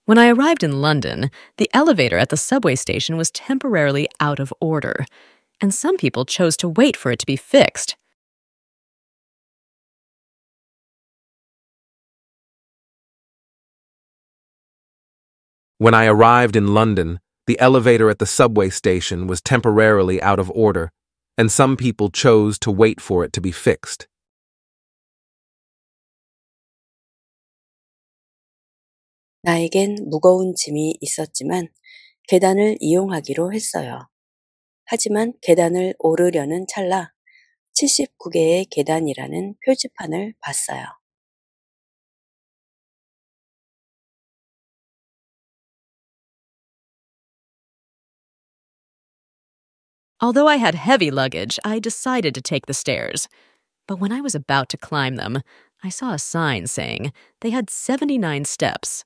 When I arrived in London, the elevator at the subway station was temporarily out of order, and some people chose to wait for it to be fixed. When I arrived in London, the elevator at the subway station was temporarily out of order, and some people chose to wait for it to be fixed. 나에겐 무거운 짐이 있었지만 계단을 이용하기로 했어요. 하지만 계단을 오르려는 찰나 79개의 계단이라는 표지판을 봤어요. Although I had heavy luggage, I decided to take the stairs. But when I was about to climb them, I saw a sign saying they had 79 steps.